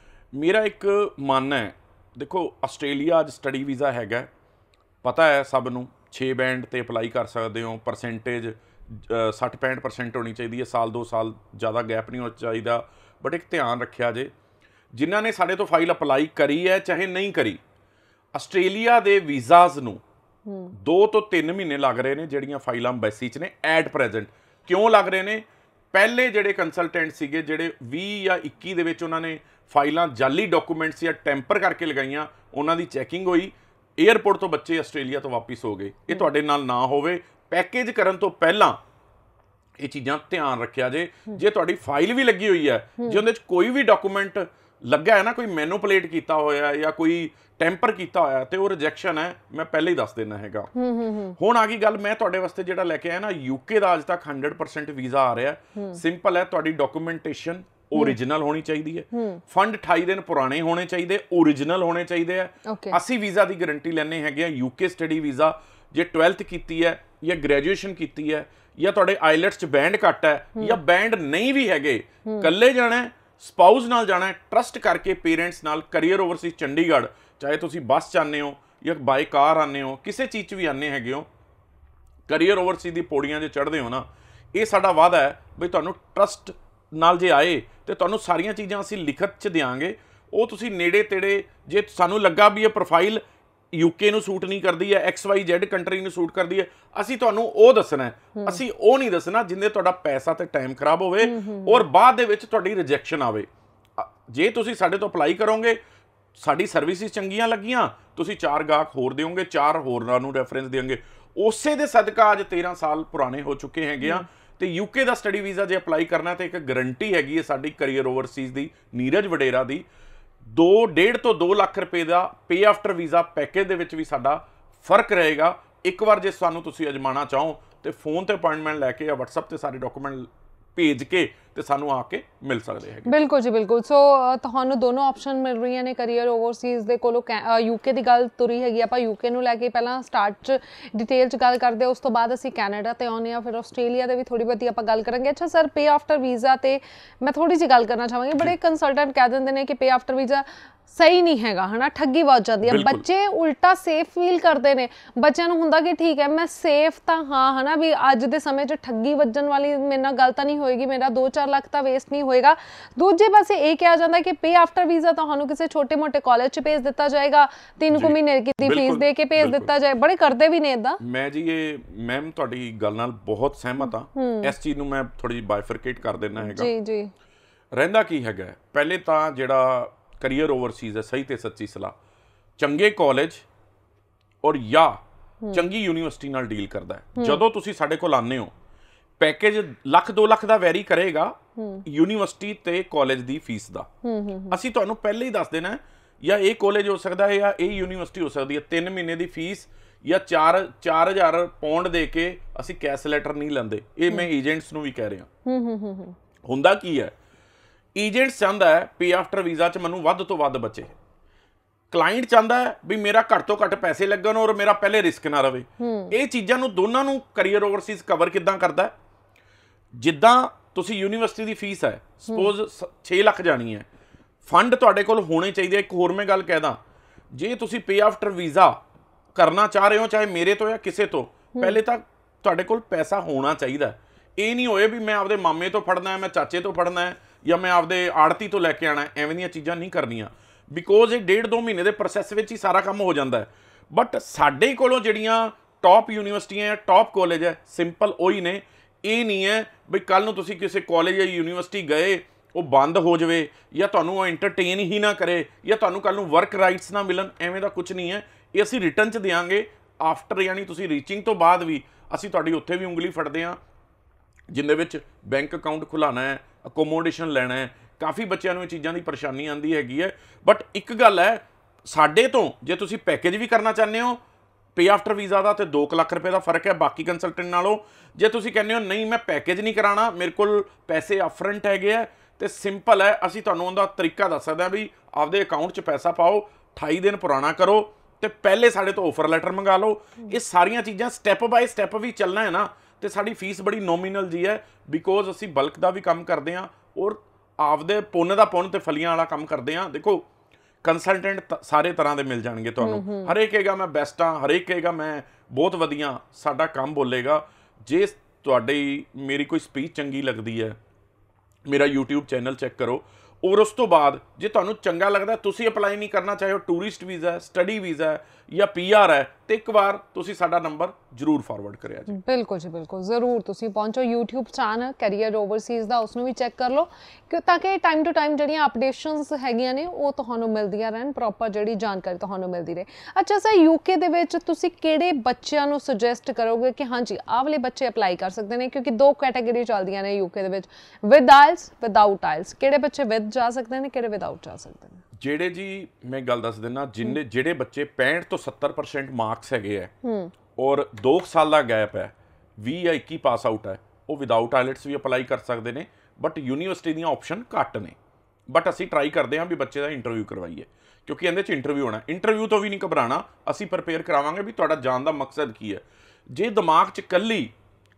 ਮੇਰਾ ਇੱਕ ਮਨ ਹੈ ਦੇਖੋ ਆਸਟ੍ਰੇਲੀਆ ਅੱਜ ਸਟੱਡੀ ਵੀਜ਼ਾ ਹੈਗਾ ਪਤਾ ਹੈ ਸਭ ਨੂੰ 6 ਬੈਂਡ ਤੇ ਅਪਲਾਈ ਕਰ ਸਕਦੇ ਹੋ ਪਰਸੈਂਟੇਜ 60-65% ਹੋਣੀ ਚਾਹੀਦੀ ਹੈ ਸਾਲ 2 ਸਾਲ ਜ਼ਿਆਦਾ ਗੈਪ ਨਹੀਂ ਹੋਣਾ ਚਾਹੀਦਾ ਬਟ ਇੱਕ ਧਿਆਨ ਰੱਖਿਆ ਜੇ ਜਿਨ੍ਹਾਂ ਨੇ ਸਾਡੇ ਤੋਂ ਫਾਈਲ ਅਪਲਾਈ ਕਰੀ ਹੈ ਚਾਹੇ ਨਹੀਂ ਕਰੀ ਆਸਟ੍ਰੇਲੀਆ ਦੇ ਵੀਜ਼ਾਸ ਨੂੰ 2 ਤੋਂ 3 ਮਹੀਨੇ ਲੱਗ ਰਹੇ ਨੇ ਜਿਹੜੀਆਂ ਫਾਈਲਾਂ ਐਮਬੈਸੀ 'ਚ ਨੇ ਐਟ ਪ੍ਰੈਜ਼ੈਂਟ ਕਿਉਂ ਲੱਗ ਰਹੇ ਨੇ ਪਹਿਲੇ ਜਿਹੜੇ ਕੰਸਲਟੈਂਟ ਸੀਗੇ ਜਿਹੜੇ 20 ਜਾਂ 21 ਦੇ ਵਿੱਚ ਉਹਨਾਂ ਨੇ ਫਾਈਲਾਂ ਜਾਲੀ ਡਾਕੂਮੈਂਟਸ ਜਾਂ ਟੈਂਪਰ ਕਰਕੇ ਲਗਾਈਆਂ ਉਹਨਾਂ ਦੀ ਚੈਕਿੰਗ ਹੋਈ 에어ਪੋਰਟ ਤੋਂ ਬੱਚੇ ਆਸਟ੍ਰੇਲੀਆ ਤੋਂ ਵਾਪਸ ਹੋ ਗਏ ਇਹ ਤੁਹਾਡੇ ਨਾਲ ਨਾ ਹੋਵੇ ਪੈਕੇਜ ਕਰਨ ਤੋਂ ਪਹਿਲਾਂ ਇਹ ਚੀਜ਼ਾਂ ਧਿਆਨ ਰੱਖਿਆ ਜੇ ਜੇ ਤੁਹਾਡੀ ਫਾਈਲ ਵੀ ਲੱਗੀ ਹੋਈ ਹੈ ਜੇ ਉਹਦੇ ਵਿੱਚ ਕੋਈ ਵੀ ਡਾਕੂਮੈਂਟ ਲੱਗਿਆ ਹੈ ਨਾ ਕੋਈ ਮੈਨੂਪਲੇਟ ਕੀਤਾ ਹੋਇਆ ਜਾਂ ਕੋਈ ਟੈਂਪਰ ਕੀਤਾ ਹੋਇਆ ਤੇ ਉਹ ਰਿਜੈਕਸ਼ਨ ਹੈ ਮੈਂ ਪਹਿਲੇ ਹੀ ਦੱਸ ਦੇਣਾ ਹੈਗਾ ਹੂੰ ਹੂੰ ਹੁਣ ਆ ਗਈ ਗੱਲ ਮੈਂ ਤੁਹਾਡੇ ਵਾਸਤੇ ਜਿਹੜਾ ਲੈ ਕੇ ਆਇਆ ਨਾ ਯੂਕੇ ਦਾ ਅੱਜ ਤੱਕ 100% ਵੀਜ਼ਾ ਆ ਰਿਹਾ ਸਿੰਪਲ ਹੈ ਤੁਹਾਡੀ ਡਾਕੂਮੈਂਟੇਸ਼ਨ origignal ਹੋਣੀ ਚਾਹੀਦੀ ਹੈ ਫੰਡ 28 ਦਿਨ ਪੁਰਾਣੇ ਹੋਣੇ ਚਾਹੀਦੇ origignal ਹੋਣੇ ਚਾਹੀਦੇ ਆ ਅਸੀਂ ਵੀਜ਼ਾ ਦੀ ਗਾਰੰਟੀ ਲੈਣੇ ਹੈਗੇ ਆ ਯੂਕੇ ਸਟੱਡੀ ਵੀਜ਼ਾ ਜੇ 12th ਕੀਤੀ ਹੈ ਜਾਂ ਗ੍ਰੈਜੂਏਸ਼ਨ ਕੀਤੀ ਹੈ ਜਾਂ ਤੁਹਾਡੇ ਆਈਲੈਟਸ ਚ ਬੈਂਡ ਘੱਟ ਹੈ ਜਾਂ ਬੈਂਡ ਨਹੀਂ ਵੀ ਹੈਗੇ ਇਕੱਲੇ ਜਾਣਾ ਸਪਾਊਸ ਨਾਲ ਜਾਣਾ ਹੈ ਟਰਸਟ ਕਰਕੇ ਪੇਰੈਂਟਸ ਨਾਲ ਕੈਰੀਅਰ ਓਵਰਸੀ ਚੰਡੀਗੜ੍ਹ ਚਾਹੇ ਤੁਸੀਂ ਬੱਸ ਜਾਂਦੇ ਹੋ ਜਾਂ ਬਾਈ ਕਾਰ ਆਨੇ ਹੋ ਕਿਸੇ ਚੀਜ਼ 'ਚ ਵੀ ਆਨੇ ਹੈਗੇ ਹੋ ਕੈਰੀਅਰ ਓਵਰਸੀ ਦੀ ਪੌੜੀਆਂ 'ਤੇ ਚੜ੍ਹਦੇ ਹੋ ਨਾ ਇਹ ਸਾਡਾ ਵਾਅਦਾ ਹੈ ਵੀ ਤੁਹਾਨੂੰ ਟਰਸਟ ਨਾਲ ਜੇ ਆਏ ਤੇ ਤੁਹਾਨੂੰ ਸਾਰੀਆਂ ਚੀਜ਼ਾਂ ਅਸੀਂ ਲਿਖਤ 'ਚ ਦੇਵਾਂਗੇ ਉਹ ਤੁਸੀਂ ਨੇੜੇ ਤੇੜੇ ਜੇ ਸਾਨੂੰ ਲੱਗਾ ਵੀ ਇਹ ਪ੍ਰੋਫਾਈਲ ਯੂਕੇ ਨੂੰ ਸੂਟ ਨਹੀਂ ਕਰਦੀ ਹੈ ਐਕਸ ਵਾਈ ਜ਼ੈਡ ਕੰਟਰੀ ਨੂੰ ਸੂਟ ਕਰਦੀ ਹੈ ਅਸੀਂ ਤੁਹਾਨੂੰ ਉਹ ਦੱਸਣਾ ਅਸੀਂ ਉਹ ਨਹੀਂ ਦੱਸਣਾ ਜਿੰਦੇ ਤੁਹਾਡਾ ਪੈਸਾ ਤੇ ਟਾਈਮ ਖਰਾਬ ਹੋਵੇ ਔਰ ਬਾਅਦ ਦੇ ਵਿੱਚ ਤੁਹਾਡੀ ਰਿਜੈਕਸ਼ਨ ਆਵੇ ਜੇ ਤੁਸੀਂ ਸਾਡੇ ਤੋਂ ਅਪਲਾਈ ਕਰੋਗੇ ਸਾਡੀ ਸਰਵਿਸਿਜ਼ ਚੰਗੀਆਂ ਲੱਗੀਆਂ ਤੁਸੀਂ ਚਾਰ ਗਾਹਕ ਹੋਰ ਦਿਓਗੇ ਚਾਰ ਹੋਰਾਂ ਨੂੰ ਰੈਫਰੈਂਸ ਦੇਵਾਂਗੇ ਉਸੇ ਦੇ ਸਦਕਾ ਅੱਜ 13 ਸਾਲ ਪੁਰਾਣੇ ਹੋ ਚੁੱਕੇ ਹੈਗੇ ਆ ਤੇ ਯੂਕੇ ਦਾ ਸਟੱਡੀ ਵੀਜ਼ਾ ਜੇ ਅਪਲਾਈ ਕਰਨਾ ਤੇ ਇੱਕ ਗਾਰੰਟੀ ਹੈਗੀ ਹੈ ਸਾਡੀ ਕੈਰੀਅਰ ਓਵਰਸੀਜ਼ ਦੀ ਨੀਰਜ ਵਡੇਰਾ ਦੀ 2 ਤੋਂ 2 ਲੱਖ ਰੁਪਏ ਦਾ ਪੇ ਆਫਟਰ ਵੀਜ਼ਾ ਪੈਕੇਜ ਦੇ ਵਿੱਚ ਵੀ ਸਾਡਾ ਫਰਕ ਰਹੇਗਾ ਇੱਕ ਵਾਰ ਜੇ ਸਾਨੂੰ ਤੁਸੀਂ ਅਜਮਾਣਾ ਚਾਹੋ ਤੇ ਫੋਨ ਤੇ ਅਪਾਇੰਟਮੈਂਟ ਲੈ ਕੇ ਜਾਂ WhatsApp ਤੇ ਸਾਰੇ ਡਾਕੂਮੈਂਟ ਭੇਜ ਕੇ ਤੇ ਸਾਨੂੰ ਆ ਕੇ ਮਿਲ ਸਕਦੇ ਹੈਗੇ ਬਿਲਕੁਲ ਜੀ ਬਿਲਕੁਲ ਸੋ ਤੁਹਾਨੂੰ ਦੋਨੋਂ ਆਪਸ਼ਨ ਮਿਲ ਰਹੀਆਂ ਨੇ ਕੈਰੀਅਰ ਓਵਰਸੀਜ਼ ਦੇ ਕੋਲੋਂ ਯੂਕੇ ਦੀ ਗੱਲ ਤੁਰੀ ਹੈਗੀ ਆਪਾਂ ਯੂਕੇ ਨੂੰ ਲੈ ਕੇ ਪਹਿਲਾਂ ਸਟਾਰਟ ਚ ਡਿਟੇਲ ਚ ਗੱਲ ਕਰਦੇ ਉਸ ਤੋਂ ਬਾਅਦ ਅਸੀਂ ਕੈਨੇਡਾ ਤੇ ਆਉਨੇ ਆ ਫਿਰ ਆਸਟ੍ਰੇਲੀਆ ਦੇ ਵੀ ਥੋੜੀ ਬਤੀ ਆਪਾਂ ਗੱਲ ਕਰਾਂਗੇ ਅੱਛਾ ਸਰ ਪੇ ਆਫਟਰ ਵੀਜ਼ਾ ਤੇ ਮੈਂ ਥੋੜੀ ਜੀ ਗੱਲ ਕਰਨਾ ਚਾਹਾਂਗੀ ਬੜੇ ਕੰਸਲਟੈਂਟ ਕਹਿ ਦਿੰਦੇ ਨੇ ਕਿ ਪੇ ਆਫਟਰ ਵੀਜ਼ਾ ਸਹੀ ਨਹੀਂ ਹੈਗਾ ਹਨਾ ਠੱਗੀ ਵੱਜ ਜਾਂਦੀ ਆ ਬੱਚੇ ਉਲਟਾ ਸੇਫ ਫੀਲ ਕਰਦੇ ਨੇ ਬੱਚਿਆਂ ਨੂੰ ਹੁੰਦਾ ਕਿ ਠੀਕ ਹੈ ਮੈਂ ਸੇਫ ਤਾਂ ਹਾਂ ਹਨਾ ਵੀ ਅੱਜ ਦੇ ਸਮੇਂ 'ਚ ਠੱਗੀ ਵੱਜਣ ਵਾਲੀ ਮੇਰੇ ਨਾਲ ਗਲਤ ਤਾਂ ਨਹੀਂ ਹੋਏਗੀ ਮੇਰਾ 4 ਲੱਖ ਤਾਂ ਵੇਸਟ ਨਹੀਂ ਹੋਏਗਾ ਦੂਜੇ ਪਾਸੇ ਇਹ ਕਿਹਾ ਜਾਂਦਾ ਕਿ ਪੇ ਆਫਟਰ ਵੀਜ਼ਾ ਤੁਹਾਨੂੰ ਕਿਸੇ ਛੋਟੇ-ਮੋਟੇ ਕਾਲਜ 'ਚ ਭੇਜ ਦਿੱਤਾ ਜਾਏਗਾ 3 ਕੁ ਮਹੀਨੇ ਦੀ ਫੀਸ ਦੇ ਕੇ ਭੇਜ ਦਿੱਤਾ ਜਾਏ ਬੜੇ ਕਰਦੇ ਵੀ ਨੇ ਇਦਾਂ ਮੈਂ ਜੀ ਇਹ ਮੈਮ ਤੁਹਾਡੀ ਗੱਲ ਨਾਲ ਬਹੁਤ ਸਹਿਮਤ ਆ ਇਸ ਚੀਜ਼ ਨੂੰ ਮੈਂ ਥੋੜੀ ਜਿਹੀ ਬਾਇਫਰਕੇਟ ਕਰ ਦੇਣਾ ਹੈਗਾ ਜੀ ਜੀ ਰਹਿੰਦਾ ਕੀ ਹੈਗਾ ਪਹਿਲੇ ਤਾਂ ਜਿਹੜਾ ਕੈਰੀਅਰ ਓਵਰਸੀਜ਼ ਹੈ ਸਹੀ ਤੇ ਸੱਚੀ ਸਲਾਹ ਚੰਗੇ ਕਾਲਜ ਔਰ ਯਾ ਚੰਗੀ ਯੂਨੀਵਰਸਿਟੀ ਨਾਲ ਡੀਲ ਕਰਦਾ ਹੈ ਜਦੋਂ ਤੁਸੀਂ ਸਾਡੇ ਕੋਲ ਆਨੇ ਹੋ ਪੈਕੇਜ ਲੱਖ 2 ਲੱਖ ਦਾ ਵੈਰੀ ਕਰੇਗਾ ਯੂਨੀਵਰਸਿਟੀ ਤੇ ਕਾਲਜ ਦੀ ਫੀਸ ਦਾ ਅਸੀਂ ਤੁਹਾਨੂੰ ਪਹਿਲੇ ਹੀ ਦੱਸ ਦੇਣਾ ਜਾਂ ਇਹ ਕਾਲਜ ਹੋ ਸਕਦਾ ਹੈ ਜਾਂ ਇਹ ਯੂਨੀਵਰਸਿਟੀ ਹੋ ਸਕਦੀ ਹੈ 3 ਮਹੀਨੇ ਦੀ ਫੀਸ ਜਾਂ 4 4000 ਪੌਂਡ ਦੇ ਕੇ ਅਸੀਂ ਕੈਸ਼ ਲੈਟਰ ਨਹੀਂ ਲੈਂਦੇ ਇਹ ਮੈਂ ਏਜੰਟਸ ਨੂੰ ਵੀ ਕਹਿ ਰਿਹਾ ਹੂੰ ਹੂੰ ਹੂੰ ਹੁੰਦਾ ਕੀ ਹੈ ਏਜੰਟ ਚਾਹੁੰਦਾ ਹੈ ਪੇ ਆਫਟਰ ਵੀਜ਼ਾ 'ਚ ਮੈਨੂੰ ਵੱਧ ਤੋਂ ਵੱਧ ਬਚੇ ਕਲਾਇੰਟ ਚਾਹੁੰਦਾ ਹੈ ਵੀ ਮੇਰਾ ਘੱਟ ਤੋਂ ਘੱਟ ਪੈਸੇ ਲੱਗਣ ਔਰ ਮੇਰਾ ਪਹਿਲੇ ਰਿਸਕ ਨਾ ਰਵੇ ਇਹ ਚੀਜ਼ਾਂ ਨੂੰ ਦੋਨਾਂ ਨੂੰ ਕੈਰੀਅਰ ਓਵਰਸੀਜ਼ ਕਵਰ ਕਿਦਾਂ ਕਰਦਾ ਹੈ ਜਿੱਦਾਂ ਤੁਸੀਂ ਯੂਨੀਵਰਸਿਟੀ ਦੀ ਫੀਸ ਹੈ ਸਪੋਜ਼ 6 ਲੱਖ ਜਾਣੀ ਹੈ ਫੰਡ ਤੁਹਾਡੇ ਕੋਲ ਹੋਣੇ ਚਾਹੀਦੇ ਇੱਕ ਹੋਰ ਮੈਂ ਗੱਲ ਕਹਦਾ ਜੇ ਤੁਸੀਂ ਪੇ ਆਫਟਰ ਵੀਜ਼ਾ ਕਰਨਾ ਚਾਹ ਰਹੇ ਹੋ ਚਾਹੇ ਮੇਰੇ ਤੋਂ ਜਾਂ ਕਿਸੇ ਤੋਂ ਪਹਿਲੇ ਤਾਂ ਤੁਹਾਡੇ ਕੋਲ ਪੈਸਾ ਹੋਣਾ ਚਾਹੀਦਾ ਇਹ ਨਹੀਂ ਹੋਏ ਵੀ ਮੈਂ ਆਪਦੇ ਮਾਮੇ ਤੋਂ ਫੜਨਾ ਹੈ ਮੈਂ ਚਾਚੇ ਤੋਂ ਫੜਨਾ ਹੈ ਜਾਂ ਮੈਂ ਆਪਦੇ ਆੜਤੀ ਤੋਂ ਲੈ ਕੇ ਆਣਾ ਐਵੇਂ ਦੀਆਂ ਚੀਜ਼ਾਂ ਨਹੀਂ ਕਰਨੀਆਂ ਬਿਕੋਜ਼ ਇਹ ਡੇਢ ਦੋ ਮਹੀਨੇ ਦੇ ਪ੍ਰੋਸੈਸ ਵਿੱਚ ਹੀ ਸਾਰਾ ਕੰਮ ਹੋ ਜਾਂਦਾ ਹੈ ਬਟ ਸਾਡੇ ਕੋਲੋਂ ਜਿਹੜੀਆਂ ਟਾਪ ਯੂਨੀਵਰਸਿਟੀਆਂ ਟਾਪ ਕਾਲਜ ਹੈ ਸਿੰਪਲ ਉਹੀ ਨੇ ਇਹ ਨਹੀਂ ਹੈ ਵੀ ਕੱਲ ਨੂੰ ਤੁਸੀਂ ਕਿਸੇ ਕਾਲਜ ਜਾਂ ਯੂਨੀਵਰਸਿਟੀ ਗਏ ਉਹ ਬੰਦ ਹੋ ਜਾਵੇ ਜਾਂ ਤੁਹਾਨੂੰ ਉਹ ਐਂਟਰਟੇਨ ਹੀ ਨਾ ਕਰੇ ਜਾਂ ਤੁਹਾਨੂੰ ਕੱਲ ਨੂੰ ਵਰਕ ਰਾਈਟਸ ਨਾ ਮਿਲਣ ਐਵੇਂ ਦਾ ਕੁਝ ਨਹੀਂ ਹੈ ਇਹ ਅਸੀਂ ਰਿਟਰਨ ਚ ਦੇਾਂਗੇ ਆਫਟਰ ਯਾਨੀ ਤੁਸੀਂ ਰੀਚਿੰਗ ਤੋਂ ਬਾਅਦ ਵੀ ਅਸੀਂ ਤੁਹਾਡੀ ਉੱਥੇ ਵੀ ਉਂਗਲੀ ਫੜਦੇ ਹਾਂ ਜਿੰਦੇ ਵਿੱਚ ਬੈਂਕ ਅਕਾਊਂਟ ਖੁਲਾਣਾ ਹੈ ਅਕੋਮੋਡੇਸ਼ਨ ਲੈਣਾ ਹੈ ਕਾਫੀ ਬੱਚਿਆਂ ਨੂੰ ਇਹ ਚੀਜ਼ਾਂ ਦੀ ਪਰੇਸ਼ਾਨੀ ਆਂਦੀ ਹੈਗੀ ਹੈ ਬਟ ਇੱਕ ਗੱਲ ਹੈ ਸਾਡੇ ਤੋਂ ਜੇ ਤੁਸੀਂ ਪੈਕੇਜ ਵੀ ਕਰਨਾ ਚਾਹੁੰਦੇ ਹੋ ਪੇ ਆਫਟਰ ਵੀਜ਼ਾ ਦਾ ਤੇ 2 ਲੱਖ ਰੁਪਏ ਦਾ ਫਰਕ ਹੈ ਬਾਕੀ ਕੰਸਲਟੈਂਟ ਨਾਲੋਂ ਜੇ ਤੁਸੀਂ ਕਹਿੰਦੇ ਹੋ ਨਹੀਂ ਮੈਂ ਪੈਕੇਜ ਨਹੀਂ ਕਰਾਣਾ ਮੇਰੇ ਕੋਲ ਪੈਸੇ ਅਫਰੰਟ ਹੈਗੇ ਆ ਤੇ ਸਿੰਪਲ ਹੈ ਅਸੀਂ ਤੁਹਾਨੂੰ ਉਹਦਾ ਤਰੀਕਾ ਦੱਸ ਸਕਦੇ ਆ ਵੀ ਆਪਦੇ ਅਕਾਊਂਟ 'ਚ ਪੈਸਾ ਪਾਓ 28 ਦਿਨ ਪੁਰਾਣਾ ਕਰੋ ਤੇ ਪਹਿਲੇ ਸਾਡੇ ਤੋਂ ਆਫਰ ਲੈਟਰ ਮੰਗਾ ਲਓ ਇਹ ਸਾਰੀਆਂ ਚੀਜ਼ਾਂ ਸਟੈਪ ਬਾਈ ਸਟੈਪ ਵੀ ਚੱਲਣਾ ਹੈ ਨਾ ਤੇ ਸਾਡੀ ਫੀਸ ਬੜੀ ਨੋਮੀਨਲ ਜੀ ਹੈ ਬਿਕੋਜ਼ ਅਸੀਂ ਬਲਕ ਦਾ ਵੀ ਕੰਮ ਕਰਦੇ ਆ ਔਰ ਆਪਦੇ ਪੁੰਨ ਦਾ ਪੁੰਨ ਤੇ ਫਲੀਆਂ ਵਾਲਾ ਕੰਮ ਕਰਦੇ ਆ ਦੇਖੋ ਕੰਸਲਟੈਂਟ ਸਾਰੇ ਤਰ੍ਹਾਂ ਦੇ ਮਿਲ ਜਾਣਗੇ ਤੁਹਾਨੂੰ ਹਰੇਕ ਕਹੇਗਾ ਮੈਂ ਬੈਸਟ ਆ ਹਰੇਕ ਕਹੇਗਾ ਮੈਂ ਬਹੁਤ ਵਧੀਆ ਸਾਡਾ ਕੰਮ ਬੋਲੇਗਾ ਜੇ ਤੁਹਾਡੀ ਮੇਰੀ ਕੋਈ ਸਪੀਚ ਚੰਗੀ ਲੱਗਦੀ ਹੈ ਮੇਰਾ YouTube ਚੈਨਲ ਚੈੱਕ ਕਰੋ ਔਰ ਉਸ ਤੋਂ ਬਾਅਦ ਜੇ ਤੁਹਾਨੂੰ ਚੰਗਾ ਲੱਗਦਾ ਤੁਸੀਂ ਅਪਲਾਈ ਨਹੀਂ ਕਰਨਾ ਚਾਹੇ ਉਹ ਟੂਰਿਸਟ ਵੀਜ਼ਾ ਹੈ ਸਟੱਡੀ ਵੀਜ਼ਾ ਹੈ ਜਾਂ ਪੀਆਰ ਹੈ ਤੇ ਇੱਕ ਵਾਰ ਤੁਸੀਂ ਸਾਡਾ ਨੰਬਰ ਜ਼ਰੂਰ ਫਾਰਵਰਡ ਕਰਿਆ ਜੀ ਬਿਲਕੁਲ ਜੀ ਬਿਲਕੁਲ ਜ਼ਰੂਰ ਤੁਸੀਂ ਪਹੁੰਚੋ YouTube ਚੈਨਲ ਕੈਰੀਅਰ ਓਵਰਸੀਜ਼ ਦਾ ਉਸ ਨੂੰ ਵੀ ਚੈੱਕ ਕਰ ਲਓ ਕਿ ਤਾਂ ਕਿ ਟਾਈਮ ਟੂ ਟਾਈਮ ਜਿਹੜੀਆਂ ਅਪਡੇਸ਼ਨਸ ਹੈਗੀਆਂ ਨੇ ਉਹ ਤੁਹਾਨੂੰ ਮਿਲਦੀਆਂ ਰਹਿਣ ਪ੍ਰੋਪਰ ਜਿਹੜੀ ਜਾਣਕਾਰੀ ਤੁਹਾਨੂੰ ਮਿਲਦੀ ਰਹੇ ਅੱਛਾ ਸਰ ਯੂਕੇ ਦੇ ਵਿੱਚ ਤੁਸੀਂ ਕਿਹੜੇ ਬੱਚਿਆਂ ਨੂੰ ਸੁਜੈਸਟ ਕਰੋਗੇ ਕਿ ਹਾਂਜੀ ਆਹ ਵਾਲੇ ਬੱਚੇ ਅਪਲਾਈ ਕਰ ਸਕਦੇ ਨੇ ਕਿਉਂਕਿ ਦੋ ਕੈਟਾਗਰੀ ਚੱਲਦੀਆਂ ਨੇ ਯੂਕੇ ਦੇ ਵਿੱਚ ਵਿਦ ਆਇਲਸ ਵਿਦਆਊਟ ਆਇਲਸ ਕਿਹੜੇ ਬੱਚੇ ਵਿਦ ਜਾ ਸਕਦੇ ਨੇ ਕਿਹੜੇ ਵਿਦਆਊਟ ਜਾ ਸਕਦੇ ਨੇ ਜਿਹੜੇ ਜੀ ਮੈਂ ਗੱਲ ਦੱਸ ਦਿੰਨਾ ਜਿੰਨੇ ਜਿਹੜੇ ਬੱਚੇ 65 ਤੋਂ 70% ਮਾਰਕਸ ਹੈਗੇ ਆ ਹੂੰ ਔਰ 2 ਸਾਲ ਦਾ ਗੈਪ ਹੈ 20 ਜਾਂ 21 ਪਾਸ ਆਊਟ ਹੈ ਉਹ ਵਿਦਆਊਟ ਆਇਲਟਸ ਵੀ ਅਪਲਾਈ ਕਰ ਸਕਦੇ ਨੇ ਬਟ ਯੂਨੀਵਰਸਿਟੀ ਦੀਆਂ ਆਪਸ਼ਨ ਘੱਟ ਨੇ ਬਟ ਅਸੀਂ ਟਰਾਈ ਕਰਦੇ ਹਾਂ ਵੀ ਬੱਚੇ ਦਾ ਇੰਟਰਵਿਊ ਕਰਵਾਈਏ ਕਿਉਂਕਿ ਇਹਦੇ 'ਚ ਇੰਟਰਵਿਊ ਹੋਣਾ ਇੰਟਰਵਿਊ ਤੋਂ ਵੀ ਨਹੀਂ ਘਬਰਾਣਾ ਅਸੀਂ ਪ੍ਰਪੇਅਰ ਕਰਾਵਾਂਗੇ ਵੀ ਤੁਹਾਡਾ ਜਾਣ ਦਾ ਮਕਸਦ ਕੀ ਹੈ ਜੇ ਦਿਮਾਗ 'ਚ ਕੱਲੀ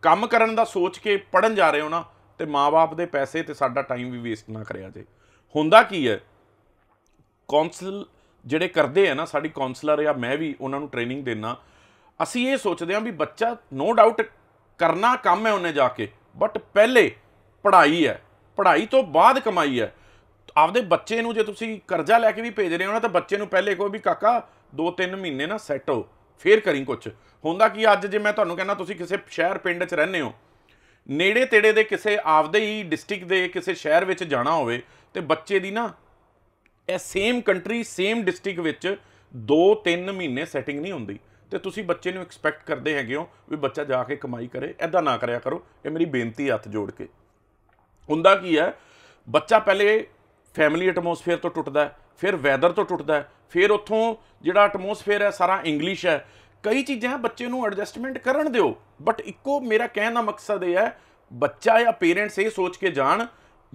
ਕੰਮ ਕਰਨ ਦਾ ਸੋਚ ਕੇ ਪੜਨ ਜਾ ਰਹੇ ਹੋ ਨਾ ਤੇ ਮਾਪੇ ਦੇ ਪੈਸੇ ਤੇ ਸਾਡਾ ਟਾਈਮ ਵੀ ਵੇਸਟ ਨਾ ਕਰਿਆ ਜੇ ਹੁੰਦਾ ਕੀ ਹੈ ਕਾਉਂਸਲ ਜਿਹੜੇ ਕਰਦੇ ਆ ਨਾ ਸਾਡੀ ਕਾਉਂਸਲਰ ਆ ਮੈਂ ਵੀ ਉਹਨਾਂ ਨੂੰ ਟ੍ਰੇਨਿੰਗ ਦੇਣਾ ਅਸੀਂ ਇਹ ਸੋਚਦੇ ਆ ਵੀ ਬੱਚਾ ਨੋ ਡਾਊਟ ਕਰਨਾ ਕੰਮ ਹੈ ਉਹਨੇ ਜਾ ਕੇ ਬਟ ਪਹਿਲੇ ਪੜ੍ਹਾਈ ਹੈ ਪੜ੍ਹਾਈ ਤੋਂ ਬਾਅਦ ਕਮਾਈ ਹੈ ਆਪਦੇ ਬੱਚੇ ਨੂੰ ਜੇ ਤੁਸੀਂ ਕਰਜ਼ਾ ਲੈ ਕੇ ਵੀ ਭੇਜ ਰਹੇ ਹੋ ਨਾ ਤਾਂ ਬੱਚੇ ਨੂੰ ਪਹਿਲੇ ਕਹੋ ਵੀ ਕਾਕਾ 2-3 ਮਹੀਨੇ ਨਾ ਸੈਟ ਹੋ ਫੇਰ ਕਰੀ ਕੁਝ ਹੁੰਦਾ ਕੀ ਅੱਜ ਜੇ ਮੈਂ ਤੁਹਾਨੂੰ ਕਹਿੰਦਾ ਤੁਸੀਂ ਕਿਸੇ ਸ਼ਹਿਰ ਪਿੰਡ 'ਚ ਰਹਿੰਦੇ ਹੋ ਨੇੜੇ ਤੇੜੇ ਦੇ ਕਿਸੇ ਆਪਦੇ ਹੀ ਡਿਸਟ੍ਰਿਕਟ ਦੇ ਕਿਸੇ ਸ਼ਹਿਰ ਵਿੱਚ ਜਾਣਾ ਹੋਵੇ ਤੇ ਬੱਚੇ ਦੀ ਨਾ ਇਹ ਸੇਮ ਕੰਟਰੀ ਸੇਮ ਡਿਸਟ੍ਰਿਕਟ ਵਿੱਚ 2-3 ਮਹੀਨੇ ਸੈਟਿੰਗ ਨਹੀਂ ਹੁੰਦੀ ਤੇ ਤੁਸੀਂ ਬੱਚੇ ਨੂੰ ਐਕਸਪੈਕਟ ਕਰਦੇ ਹੈਗੇ ਹੋ ਵੀ ਬੱਚਾ ਜਾ ਕੇ ਕਮਾਈ ਕਰੇ ਐਦਾਂ ਨਾ ਕਰਿਆ ਕਰੋ ਇਹ ਮੇਰੀ ਬੇਨਤੀ ਹੱਥ ਜੋੜ ਕੇ ਹੁੰਦਾ ਕੀ ਹੈ ਬੱਚਾ ਪਹਿਲੇ ਫੈਮਿਲੀ ਐਟਮੋਸਫੇਅਰ ਤੋਂ ਟੁੱਟਦਾ ਹੈ ਫਿਰ ਵੈਦਰ ਤੋਂ ਟੁੱਟਦਾ ਹੈ ਫਿਰ ਉੱਥੋਂ ਜਿਹੜਾ ਐਟਮੋਸਫੇਅਰ ਹੈ ਸਾਰਾ ਇੰਗਲਿਸ਼ ਹੈ ਕਈ ਚੀਜ਼ਾਂ ਬੱਚੇ ਨੂੰ ਐਡਜਸਟਮੈਂਟ ਕਰਨ ਦਿਓ ਬਟ ਇੱਕੋ ਮੇਰਾ ਕਹਿਣ ਦਾ ਮਕਸਦ ਇਹ ਹੈ ਬੱਚਾ ਜਾਂ ਪੇਰੈਂਟਸ ਇਹ ਸੋਚ ਕੇ ਜਾਣ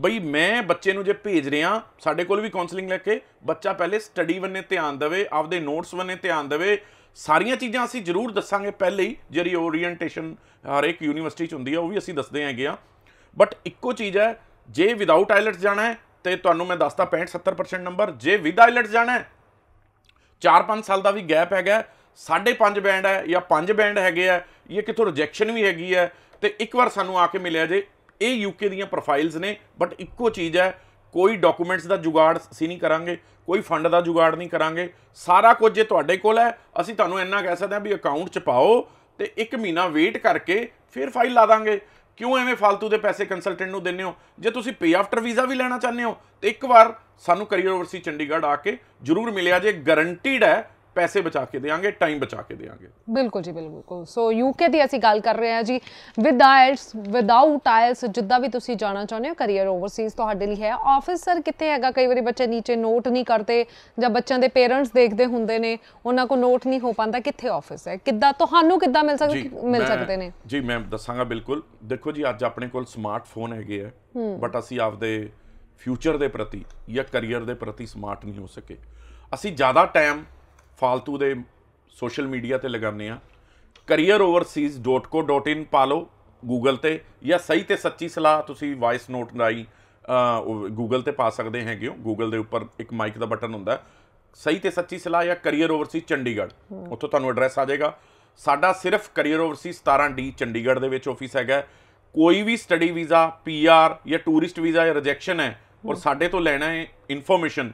ਬਈ ਮੈਂ ਬੱਚੇ ਨੂੰ ਜੇ ਭੇਜ ਰਿਹਾ ਸਾਡੇ ਕੋਲ ਵੀ ਕਾਉਂਸਲਿੰਗ ਲੈ ਕੇ ਬੱਚਾ ਪਹਿਲੇ ਸਟੱਡੀ ਵੰਨੇ ਧਿਆਨ ਦੇਵੇ ਆਪਦੇ ਨੋਟਸ ਵੰਨੇ ਧਿਆਨ ਦੇਵੇ ਸਾਰੀਆਂ ਚੀਜ਼ਾਂ ਅਸੀਂ ਜ਼ਰੂਰ ਦੱਸਾਂਗੇ ਪਹਿਲੇ ਹੀ ਜਿਹੜੀ ਓਰੀਐਂਟੇਸ਼ਨ ਹਰ ਇੱਕ ਯੂਨੀਵਰਸਿਟੀ 'ਚ ਹੁੰਦੀ ਹੈ ਉਹ ਵੀ ਅਸੀਂ ਦੱਸਦੇ ਹੈਗੇ ਆ ਬਟ ਇੱਕੋ ਚੀਜ਼ ਹੈ ਜੇ ਵਿਦਆਊਟ ਆਇਲਟਸ ਜਾਣਾ ਹੈ ਤੇ ਤੁਹਾਨੂੰ ਮੈਂ ਦੱਸਦਾ 65 70% ਨੰਬਰ ਜੇ ਵਿਦ ਆਇਲਟਸ ਜਾਣਾ ਹੈ 4-5 ਸਾਲ ਦਾ ਵੀ ਗੈਪ ਹੈਗਾ 5.5 ਬੈਂਡ ਹੈ ਜਾਂ 5 ਬੈਂਡ ਹੈਗੇ ਆ ਇਹ ਕਿਥੋਂ ਰਿਜੈਕਸ਼ਨ ਵੀ ਹੈਗੀ ਹੈ ਤੇ ਇੱਕ ਵਾਰ ਸਾਨੂੰ ਆ ਕੇ ਮਿਲਿਆ ਜੇ ਇਹ ਯੂਕੇ ਦੀਆਂ ਪ੍ਰੋਫਾਈਲਸ ਨੇ ਬਟ ਇੱਕੋ ਚੀਜ਼ ਹੈ ਕੋਈ ਡਾਕੂਮੈਂਟਸ ਦਾ ਜੁਗਾੜ ਸੀ ਨਹੀਂ ਕਰਾਂਗੇ ਕੋਈ ਫੰਡ ਦਾ ਜੁਗਾੜ ਨਹੀਂ ਕਰਾਂਗੇ ਸਾਰਾ ਕੁਝ ਜੇ ਤੁਹਾਡੇ ਕੋਲ ਹੈ ਅਸੀਂ ਤੁਹਾਨੂੰ ਇੰਨਾ ਕਹਿ ਸਕਦੇ ਹਾਂ ਵੀ ਅਕਾਊਂਟ 'ਚ ਪਾਓ ਤੇ 1 ਮਹੀਨਾ ਵੇਟ ਕਰਕੇ ਫਿਰ ਫਾਈਲ ਲਾ ਦਾਂਗੇ ਕਿਉਂ ਐਵੇਂ ਫालतू ਦੇ ਪੈਸੇ ਕੰਸਲਟੈਂਟ ਨੂੰ ਦਿੰਨੇ ਹੋ ਜੇ ਤੁਸੀਂ ਪੇ ਆਫਟਰ ਵੀਜ਼ਾ ਵੀ ਲੈਣਾ ਚਾਹੁੰਦੇ ਹੋ ਤੇ ਇੱਕ ਵਾਰ ਸਾਨੂੰ ਕਰੀਅਰ ਓਵਰਸੀ ਚੰਡੀਗੜ੍ਹ ਆ ਕੇ ਜਰੂਰ ਮਿਲਿਆ ਜੇ ਗਰੰਟੀਡ ਹੈ ਪੈਸੇ ਬਚਾ ਕੇ ਦੇਾਂਗੇ ਟਾਈਮ ਬਚਾ ਕੇ ਦੇਾਂਗੇ ਬਿਲਕੁਲ ਜੀ ਬਿਲਕੁਲ ਸੋ ਯੂਕੇ ਦੀ ਅਸੀਂ ਗੱਲ ਕਰ ਰਹੇ ਹਾਂ ਜੀ ਵਿਦ ਆਇਲਸ ਵਿਦਆਊਟ ਆਇਲਸ ਜਿੱਦਾਂ ਵੀ ਤੁਸੀਂ ਜਾਣਾ ਚਾਹੁੰਦੇ ਹੋ ਕੈਰੀਅਰ ਓਵਰਸੀਜ਼ ਤੁਹਾਡੇ ਲਈ ਹੈ ਆਫੀਸਰ ਕਿੱਥੇ ਹੈਗਾ ਕਈ ਵਾਰੀ ਬੱਚੇ ਨੀਚੇ ਨੋਟ ਨਹੀਂ ਕਰਦੇ ਜਾਂ ਬੱਚਿਆਂ ਦੇ ਪੇਰੈਂਟਸ ਦੇਖਦੇ ਹੁੰਦੇ ਨੇ ਉਹਨਾਂ ਕੋ ਨੋਟ ਨਹੀਂ ਹੋ ਪਾਂਦਾ ਕਿੱਥੇ ਆਫਿਸ ਹੈ ਕਿੱਦਾਂ ਤੁਹਾਨੂੰ ਕਿੱਦਾਂ ਮਿਲ ਸਕਦੇ ਮਿਲ ਸਕਦੇ ਨੇ ਜੀ ਮੈਂ ਦੱਸਾਂਗਾ ਬਿਲਕੁਲ ਦੇਖੋ ਜੀ ਅੱਜ ਆਪਣੇ ਕੋਲ ਫੋਨ ਹੈਗੇ ਆ ਬਟ ਅਸੀਂ ਆਪਦੇ ਫਿਊਚਰ ਦੇ ਪ੍ਰਤੀ ਜਾਂ ਕੈਰੀਅਰ ਦੇ ਪ੍ਰਤੀ ਸਮਾਰਟ ਨਹੀਂ ਹੋ ਸਕੇ ਅਸੀਂ ਜ਼ਿਆਦਾ ਟਾਈਮ ਫालतू ਦੇ ਸੋਸ਼ਲ ਮੀਡੀਆ ਤੇ ਲਗਾਉਂਦੇ ਆ careeroverseas.co.in ਪਾ ਲਓ ਗੂਗਲ ਤੇ ਜਾਂ ਸਹੀ ਤੇ ਸੱਚੀ ਸਲਾਹ ਤੁਸੀਂ ਵਾਇਸ ਨੋਟ ਨਾਈ ਗੂਗਲ ਤੇ ਪਾ ਸਕਦੇ ਹੈਗੇ ਹੋ ਗੂਗਲ ਦੇ ਉੱਪਰ ਇੱਕ ਮਾਈਕ ਦਾ ਬਟਨ ਹੁੰਦਾ ਸਹੀ ਤੇ ਸੱਚੀ ਸਲਾਹ ਜਾਂ ਕੈਰੀਅਰ ਚੰਡੀਗੜ੍ਹ ਉੱਥੋਂ ਤੁਹਾਨੂੰ ਐਡਰੈਸ ਆ ਜਾਏਗਾ ਸਾਡਾ ਸਿਰਫ ਕੈਰੀਅਰ 17D ਚੰਡੀਗੜ੍ਹ ਦੇ ਵਿੱਚ ਆਫਿਸ ਹੈਗਾ ਕੋਈ ਵੀ ਸਟੱਡੀ ਵੀਜ਼ਾ ਪੀਆਰ ਜਾਂ ਟੂਰਿਸਟ ਵੀਜ਼ਾ ਜਾਂ ਰਿਜੈਕਸ਼ਨ ਹੈ ਔਰ ਸਾਡੇ ਤੋਂ ਲੈਣਾ ਹੈ ਇਨਫੋਰਮੇਸ਼ਨ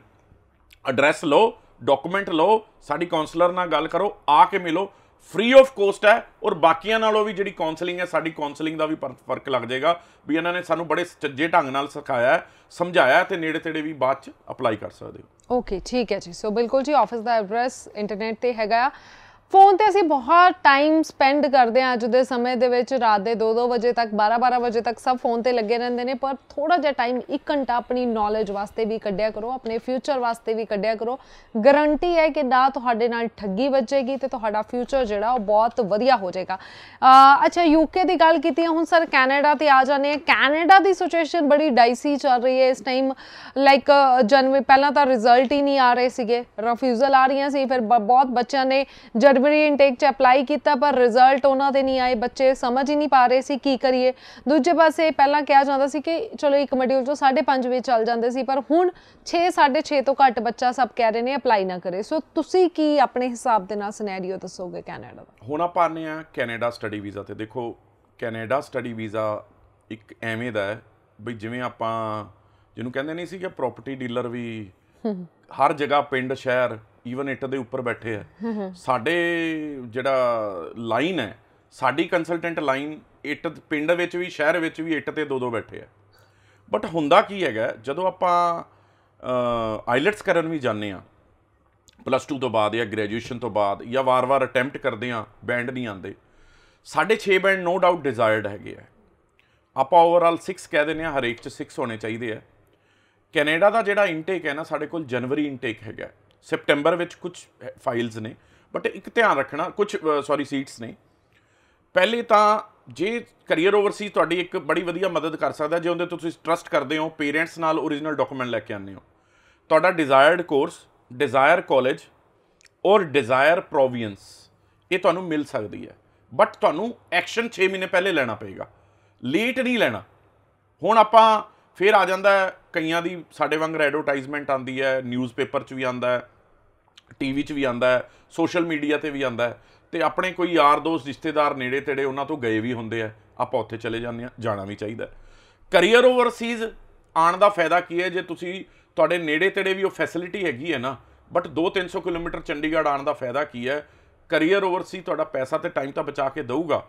ਐਡਰੈਸ ਲਓ ਡਾਕੂਮੈਂਟ ਲਓ ਸਾਡੀ ਕਾਉਂਸਲਰ ਨਾਲ ਗੱਲ ਕਰੋ ਆ ਕੇ ਮਿਲੋ ਫ੍ਰੀ ਆਫ ਕੋਸਟ ਹੈ ਔਰ ਬਾਕੀਆਂ ਨਾਲੋਂ ਵੀ ਜਿਹੜੀ ਕਾਉਂਸਲਿੰਗ ਹੈ ਸਾਡੀ ਕਾਉਂਸਲਿੰਗ ਦਾ ਵੀ ਫਰਕ ਲੱਗ ਜਾਏਗਾ ਵੀ ਇਹਨਾਂ ਨੇ ਸਾਨੂੰ ਬੜੇ ਸੱਜੇ ਢੰਗ ਨਾਲ ਸਿਖਾਇਆ ਸਮਝਾਇਆ ਤੇ ਨੇੜੇ ਤੇੜੇ ਵੀ ਬਾਅਦ ਚ ਅਪਲਾਈ ਕਰ ਸਕਦੇ ਹੋ ਓਕੇ ਠੀਕ ਹੈ ਜੀ ਸੋ ਬਿਲਕੁਲ ਜੀ ਆਫਿਸ ਦਾ ਐਡਰੈਸ ਇੰਟਰਨੈਟ ਤੇ ਹੈਗਾ ਫੋਨ ਤੇ ਅਸੀਂ ਬਹੁਤ ਟਾਈਮ ਸਪੈਂਡ ਕਰਦੇ ਆ ਅੱਜ ਦੇ ਸਮੇਂ ਦੇ ਵਿੱਚ ਰਾਤ ਦੇ 2-2 ਵਜੇ ਤੱਕ 12-12 ਵਜੇ ਤੱਕ ਸਭ ਫੋਨ ਤੇ ਲੱਗੇ ਰਹਿੰਦੇ ਨੇ ਪਰ ਥੋੜਾ ਜਿਹਾ ਟਾਈਮ 1 ਘੰਟਾ ਆਪਣੀ ਨੌਲੇਜ ਵਾਸਤੇ ਵੀ ਕੱਢਿਆ ਕਰੋ ਆਪਣੇ ਫਿਊਚਰ ਵਾਸਤੇ ਵੀ ਕੱਢਿਆ ਕਰੋ ਗਾਰੰਟੀ ਹੈ ਕਿ ਨਾ ਤੁਹਾਡੇ ਨਾਲ ਠੱਗੀ ਵੱਜੇਗੀ ਤੇ ਤੁਹਾਡਾ ਫਿਊਚਰ ਜਿਹੜਾ ਉਹ ਬਹੁਤ ਵਧੀਆ ਹੋ ਜਾਏਗਾ ਅੱਛਾ ਯੂਕੇ ਦੀ ਗੱਲ ਕੀਤੀ ਹੁਣ ਸਰ ਕੈਨੇਡਾ ਤੇ ਆ ਜਾਣੇ ਕੈਨੇਡਾ ਦੀ ਸਿਚੁਏਸ਼ਨ ਬੜੀ ਡਾਈਸੀ ਚੱਲ ਰਹੀ ਹੈ ਇਸ ਟਾਈਮ ਲਾਈਕ ਜਨਵਰੀ ਪਹਿਲਾਂ ਤਾਂ ਰਿਜ਼ਲਟ ਹੀ ਨਹੀਂ ਆ ਰਹੇ ਸੀਗੇ ਰਿਫਿਊਜ਼ਲ ਆ ਰਹੀਆਂ ਸੀ ਫਿਰ ਬਹੁਤ ਬੱਚਿਆਂ ਨੇ ਜਦ ਫਰਵਰੀ ਇਨਟੇਕ 'ਚ ਅਪਲਾਈ ਕੀਤਾ ਪਰ ਰਿਜ਼ਲਟ ਉਹਨਾਂ ਦੇ ਨਹੀਂ ਆਏ ਬੱਚੇ ਸਮਝ ਹੀ ਨਹੀਂ ਪਾ ਰਹੇ ਸੀ ਕੀ ਕਰੀਏ ਦੂਜੇ ਪਾਸੇ ਪਹਿਲਾਂ ਕਿਹਾ ਜਾਂਦਾ ਸੀ ਕਿ ਚਲੋ ਇੱਕ ਮੋਡਿਊਲ ਚ 5:30 ਵਜੇ ਚੱਲ ਜਾਂਦੇ ਸੀ ਪਰ ਹੁਣ 6 6:30 ਤੋਂ ਘੱਟ ਬੱਚਾ ਸਭ ਕਹਿ ਰਹੇ ਨੇ ਅਪਲਾਈ ਨਾ ਕਰੇ ਸੋ ਤੁਸੀਂ ਕੀ ਆਪਣੇ ਹਿਸਾਬ ਦੇ ਨਾਲ ਸਿਨੈਰੀਓ ਦੱਸੋਗੇ ਕੈਨੇਡਾ ਦਾ ਹੁਣ ਆਪਾਂ ਆਨੇ ਆ ਕੈਨੇਡਾ ਸਟੱਡੀ ਵੀਜ਼ਾ ਤੇ ਦੇਖੋ ਕੈਨੇਡਾ ਸਟੱਡੀ ਵੀਜ਼ਾ ਇੱਕ ਐਵੇਂ ਦਾ ਹੈ ਵੀ ਜਿਵੇਂ ਆਪਾਂ ਜਿਹਨੂੰ ਕਹਿੰਦੇ ਨਹੀਂ ਸੀ ਕਿ ਪ੍ਰਾਪਰਟੀ ਡੀਲਰ ਵੀ ਹਰ ਜਗ੍ਹਾ ਪਿੰਡ ਸ਼ਹਿਰ ਈਵਨ ਇੱਟ ਦੇ ਉੱਪਰ ਬੈਠੇ ਆ ਸਾਡੇ ਜਿਹੜਾ ਲਾਈਨ ਹੈ ਸਾਡੀ ਕੰਸਲਟੈਂਟ ਲਾਈਨ ਇੱਟ ਪਿੰਡ ਵਿੱਚ ਵੀ ਸ਼ਹਿਰ ਵਿੱਚ ਵੀ ਇੱਟ ਤੇ ਦੋ ਦੋ ਬੈਠੇ ਆ ਬਟ ਹੁੰਦਾ ਕੀ ਹੈਗਾ ਜਦੋਂ ਆਪਾਂ ਆਈਲਟਸ ਕਰਨ ਵੀ ਜਾਂਦੇ ਆ ਪਲੱਸ 2 ਤੋਂ ਬਾਅਦ ਜਾਂ ਗ੍ਰੈਜੂਏਸ਼ਨ ਤੋਂ ਬਾਅਦ ਜਾਂ ਵਾਰ-ਵਾਰ ਅਟੈਂਪਟ ਕਰਦੇ ਆ ਬੈਂਡ ਨਹੀਂ ਆਉਂਦੇ ਸਾਡੇ 6 ਬੈਂਡ ਨੋ ਡਾਊਟ ਡਿਜ਼ਾਇਰਡ ਹੈਗੇ ਆ ਆਪਾਂ ਓਵਰਆਲ 6 ਕਹਿ ਦਿੰਦੇ ਆ ਹਰੇਕ ਚ 6 ਹੋਣੇ ਚਾਹੀਦੇ ਆ ਕੈਨੇਡਾ ਦਾ ਜਿਹੜਾ ਇਨਟੇਕ ਹੈ ਨਾ ਸਾਡੇ ਕੋਲ ਜਨਵਰੀ ਇਨਟੇਕ ਹੈਗਾ ਸੈਪਟੈਂਬਰ ਵਿੱਚ ਕੁਝ ਫਾਈਲਸ ਨੇ ਬਟ ਇੱਕ ਧਿਆਨ ਰੱਖਣਾ ਕੁਝ ਸੌਰੀ ਸੀਟਸ ਨੇ ਪਹਿਲੇ ਤਾਂ ਜੇ ਕੈਰੀਅਰ ਓਵਰਸੀ ਤੁਹਾਡੀ ਇੱਕ ਬੜੀ ਵਧੀਆ ਮਦਦ ਕਰ ਸਕਦਾ ਜੇ ਉਹਦੇ ਤੁਸੀਂ ਟਰਸਟ ਕਰਦੇ ਹੋ ਪੇਰੈਂਟਸ ਨਾਲ origignal ਡਾਕੂਮੈਂਟ ਲੈ ਕੇ ਆਉਂਦੇ ਹੋ ਤੁਹਾਡਾ ਡਿਜ਼ਾਇਰਡ ਕੋਰਸ ਡਿਜ਼ਾਇਰ ਕਾਲਜ ਔਰ ਡਿਜ਼ਾਇਰ ਪ੍ਰੋਵਿੰਸ ਇਹ ਤੁਹਾਨੂੰ ਮਿਲ ਸਕਦੀ ਹੈ ਬਟ ਤੁਹਾਨੂੰ ਐਕਸ਼ਨ 6 ਮਹੀਨੇ ਪਹਿਲੇ ਲੈਣਾ ਪਏਗਾ ਲੇਟ ਨਹੀਂ ਲੈਣਾ ਹੁਣ ਆਪਾਂ ਫੇਰ ਆ ਜਾਂਦਾ ਕਈਆਂ ਦੀ ਸਾਡੇ ਵਾਂਗ ਐਡਵਰਟਾਈਜ਼ਮੈਂਟ ਆਂਦੀ ਹੈ ਨਿਊਜ਼ਪੇਪਰ 'ਚ ਵੀ ਆਂਦਾ ਹੈ ਟੀਵੀ 'ਚ ਵੀ ਆਂਦਾ ਹੈ ਸੋਸ਼ਲ ਮੀਡੀਆ ਤੇ ਵੀ ਆਂਦਾ ਹੈ ਤੇ ਆਪਣੇ ਕੋਈ ਯਾਰ ਦੋਸਤ ਰਿਸ਼ਤੇਦਾਰ ਨੇੜੇ ਤੇੜੇ ਉਹਨਾਂ ਤੋਂ ਗਏ ਵੀ ਹੁੰਦੇ ਆ ਆਪਾਂ ਉੱਥੇ ਚਲੇ ਜਾਂਦੇ ਆ ਜਾਣਾ ਵੀ ਚਾਹੀਦਾ ਕੈਰੀਅਰ ਓਵਰਸੀਜ਼ ਆਣ ਦਾ ਫਾਇਦਾ ਕੀ ਹੈ ਜੇ ਤੁਸੀਂ ਤੁਹਾਡੇ ਨੇੜੇ ਤੇੜੇ ਵੀ ਉਹ ਫੈਸਿਲਿਟੀ ਹੈਗੀ ਹੈ ਨਾ ਬਟ 2-300 ਕਿਲੋਮੀਟਰ ਚੰਡੀਗੜ੍ਹ ਆਣ ਦਾ ਫਾਇਦਾ ਕੀ ਹੈ ਕੈਰੀਅਰ ਓਵਰਸੀ ਤੁਹਾਡਾ ਪੈਸਾ ਤੇ ਟਾਈਮ ਤਾਂ ਬਚਾ ਕੇ ਦੇਊਗਾ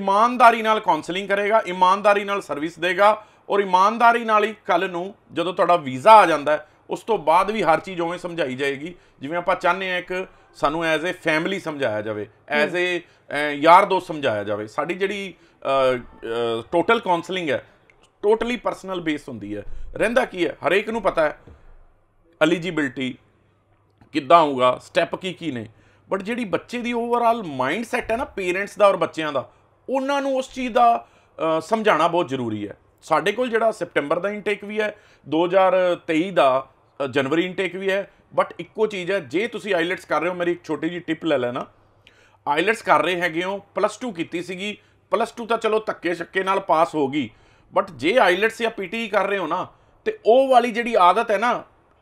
ਇਮਾਨਦਾਰੀ ਨਾਲ ਕਾਉਂਸਲਿੰਗ ਕਰੇਗਾ ਇਮਾਨਦਾਰੀ ਨਾਲ ਸਰਵਿਸ ਦੇਗਾ ਔਰ ਇਮਾਨਦਾਰੀ ਨਾਲ ਹੀ ਕੱਲ ਨੂੰ ਜਦੋਂ ਤੁਹਾਡਾ ਵੀਜ਼ਾ ਆ ਜਾਂਦਾ ਉਸ ਤੋਂ ਬਾਅਦ ਵੀ ਹਰ ਚੀਜ਼ ਉਵੇਂ ਸਮਝਾਈ ਜਾਏਗੀ ਜਿਵੇਂ ਆਪਾਂ ਚਾਹੁੰਦੇ ਆ ਇੱਕ ਸਾਨੂੰ ਐਜ਼ ਅ ਫੈਮਿਲੀ ਸਮਝਾਇਆ ਜਾਵੇ ਐਜ਼ ਅ ਯਾਰ ਦੋਸਤ ਸਮਝਾਇਆ ਜਾਵੇ ਸਾਡੀ ਜਿਹੜੀ ਟੋਟਲ ਕਾਉਂਸਲਿੰਗ ਹੈ ਟੋਟਲੀ ਪਰਸਨਲ ਬੇਸ ਹੁੰਦੀ ਹੈ ਰਹਿੰਦਾ ਕੀ ਹੈ ਹਰੇਕ ਨੂੰ ਪਤਾ ਹੈ ਐਲੀਜੀਬਿਲਟੀ ਕਿੱਦਾਂ ਆਊਗਾ ਸਟੈਪ ਕੀ ਕੀ ਨੇ ਬਟ ਜਿਹੜੀ ਬੱਚੇ ਦੀ ਓਵਰਆਲ ਮਾਈਂਡ ਸੈਟ ਹੈ ਨਾ ਪੇਰੈਂਟਸ ਦਾ ਔਰ ਬੱਚਿਆਂ ਦਾ ਉਹਨਾਂ ਨੂੰ ਉਸ ਚੀਜ਼ ਦਾ ਸਮਝਾਣਾ ਬਹੁਤ ਜ਼ਰੂਰੀ ਹੈ ਸਾਡੇ ਕੋਲ ਜਿਹੜਾ ਸੈਪਟੈਂਬਰ ਦਾ ਇਨਟੇਕ ਵੀ ਹੈ 2023 ਦਾ ਜਨਵਰੀ ਇਨਟੇਕ ਵੀ ਹੈ ਬਟ ਇੱਕੋ ਚੀਜ਼ ਹੈ ਜੇ ਤੁਸੀਂ ਆਈਲੈਟਸ ਕਰ ਰਹੇ ਹੋ ਮੇਰੀ ਇੱਕ ਛੋਟੀ ਜੀ ਟਿਪ ਲੈ ਲੈਣਾ ਆਈਲੈਟਸ ਕਰ ਰਹੇ ਹੈਗੇ ਹੋ ਪਲੱਸ 2 ਕੀਤੀ ਸੀਗੀ ਪਲੱਸ 2 ਤਾਂ ਚਲੋ ੱੱਕੇ ਛੱਕੇ ਨਾਲ ਪਾਸ ਹੋ ਗਈ ਬਟ ਜੇ ਆਈਲੈਟਸ ਜਾਂ ਪੀਟੀ ਕਰ ਰਹੇ ਹੋ ਨਾ ਤੇ ਉਹ ਵਾਲੀ ਜਿਹੜੀ ਆਦਤ ਹੈ ਨਾ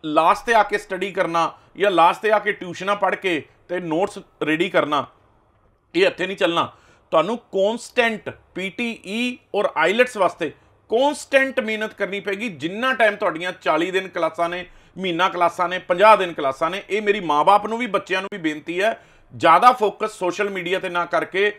ਲਾਸਟ ਤੇ ਆ ਕੇ ਸਟੱਡੀ ਕਰਨਾ ਜਾਂ ਲਾਸਟ ਤੇ ਆ ਕੇ ਟਿਊਸ਼ਨਾਂ ਪੜ੍ਹ ਕੇ ਤੇ ਨੋਟਸ ਰੈਡੀ ਕਰਨਾ ਇਹ ਇੱਥੇ ਨਹੀਂ ਚੱਲਣਾ ਤੁਹਾਨੂੰ ਕਨਸਟੈਂਟ ਪੀਟੀਈ ਔਰ ਆਈਲੈਟਸ ਵਾਸਤੇ ਕਨਸਟੈਂਟ ਮਿਹਨਤ ਕਰਨੀ ਪੈਗੀ ਜਿੰਨਾ ਟਾਈਮ ਤੁਹਾਡੀਆਂ 40 ਦਿਨ ਕਲਾਸਾਂ ਨੇ ਮਹੀਨਾ ਕਲਾਸਾਂ ਨੇ 50 ਦਿਨ ਕਲਾਸਾਂ ਨੇ ਇਹ ਮੇਰੀ ਮਾਪੇ ਨੂੰ ਵੀ ਬੱਚਿਆਂ ਨੂੰ ਵੀ ਬੇਨਤੀ ਹੈ ਜ਼ਿਆਦਾ ਫੋਕਸ ਸੋਸ਼ਲ ਮੀਡੀਆ ਤੇ ਨਾ ਕਰਕੇ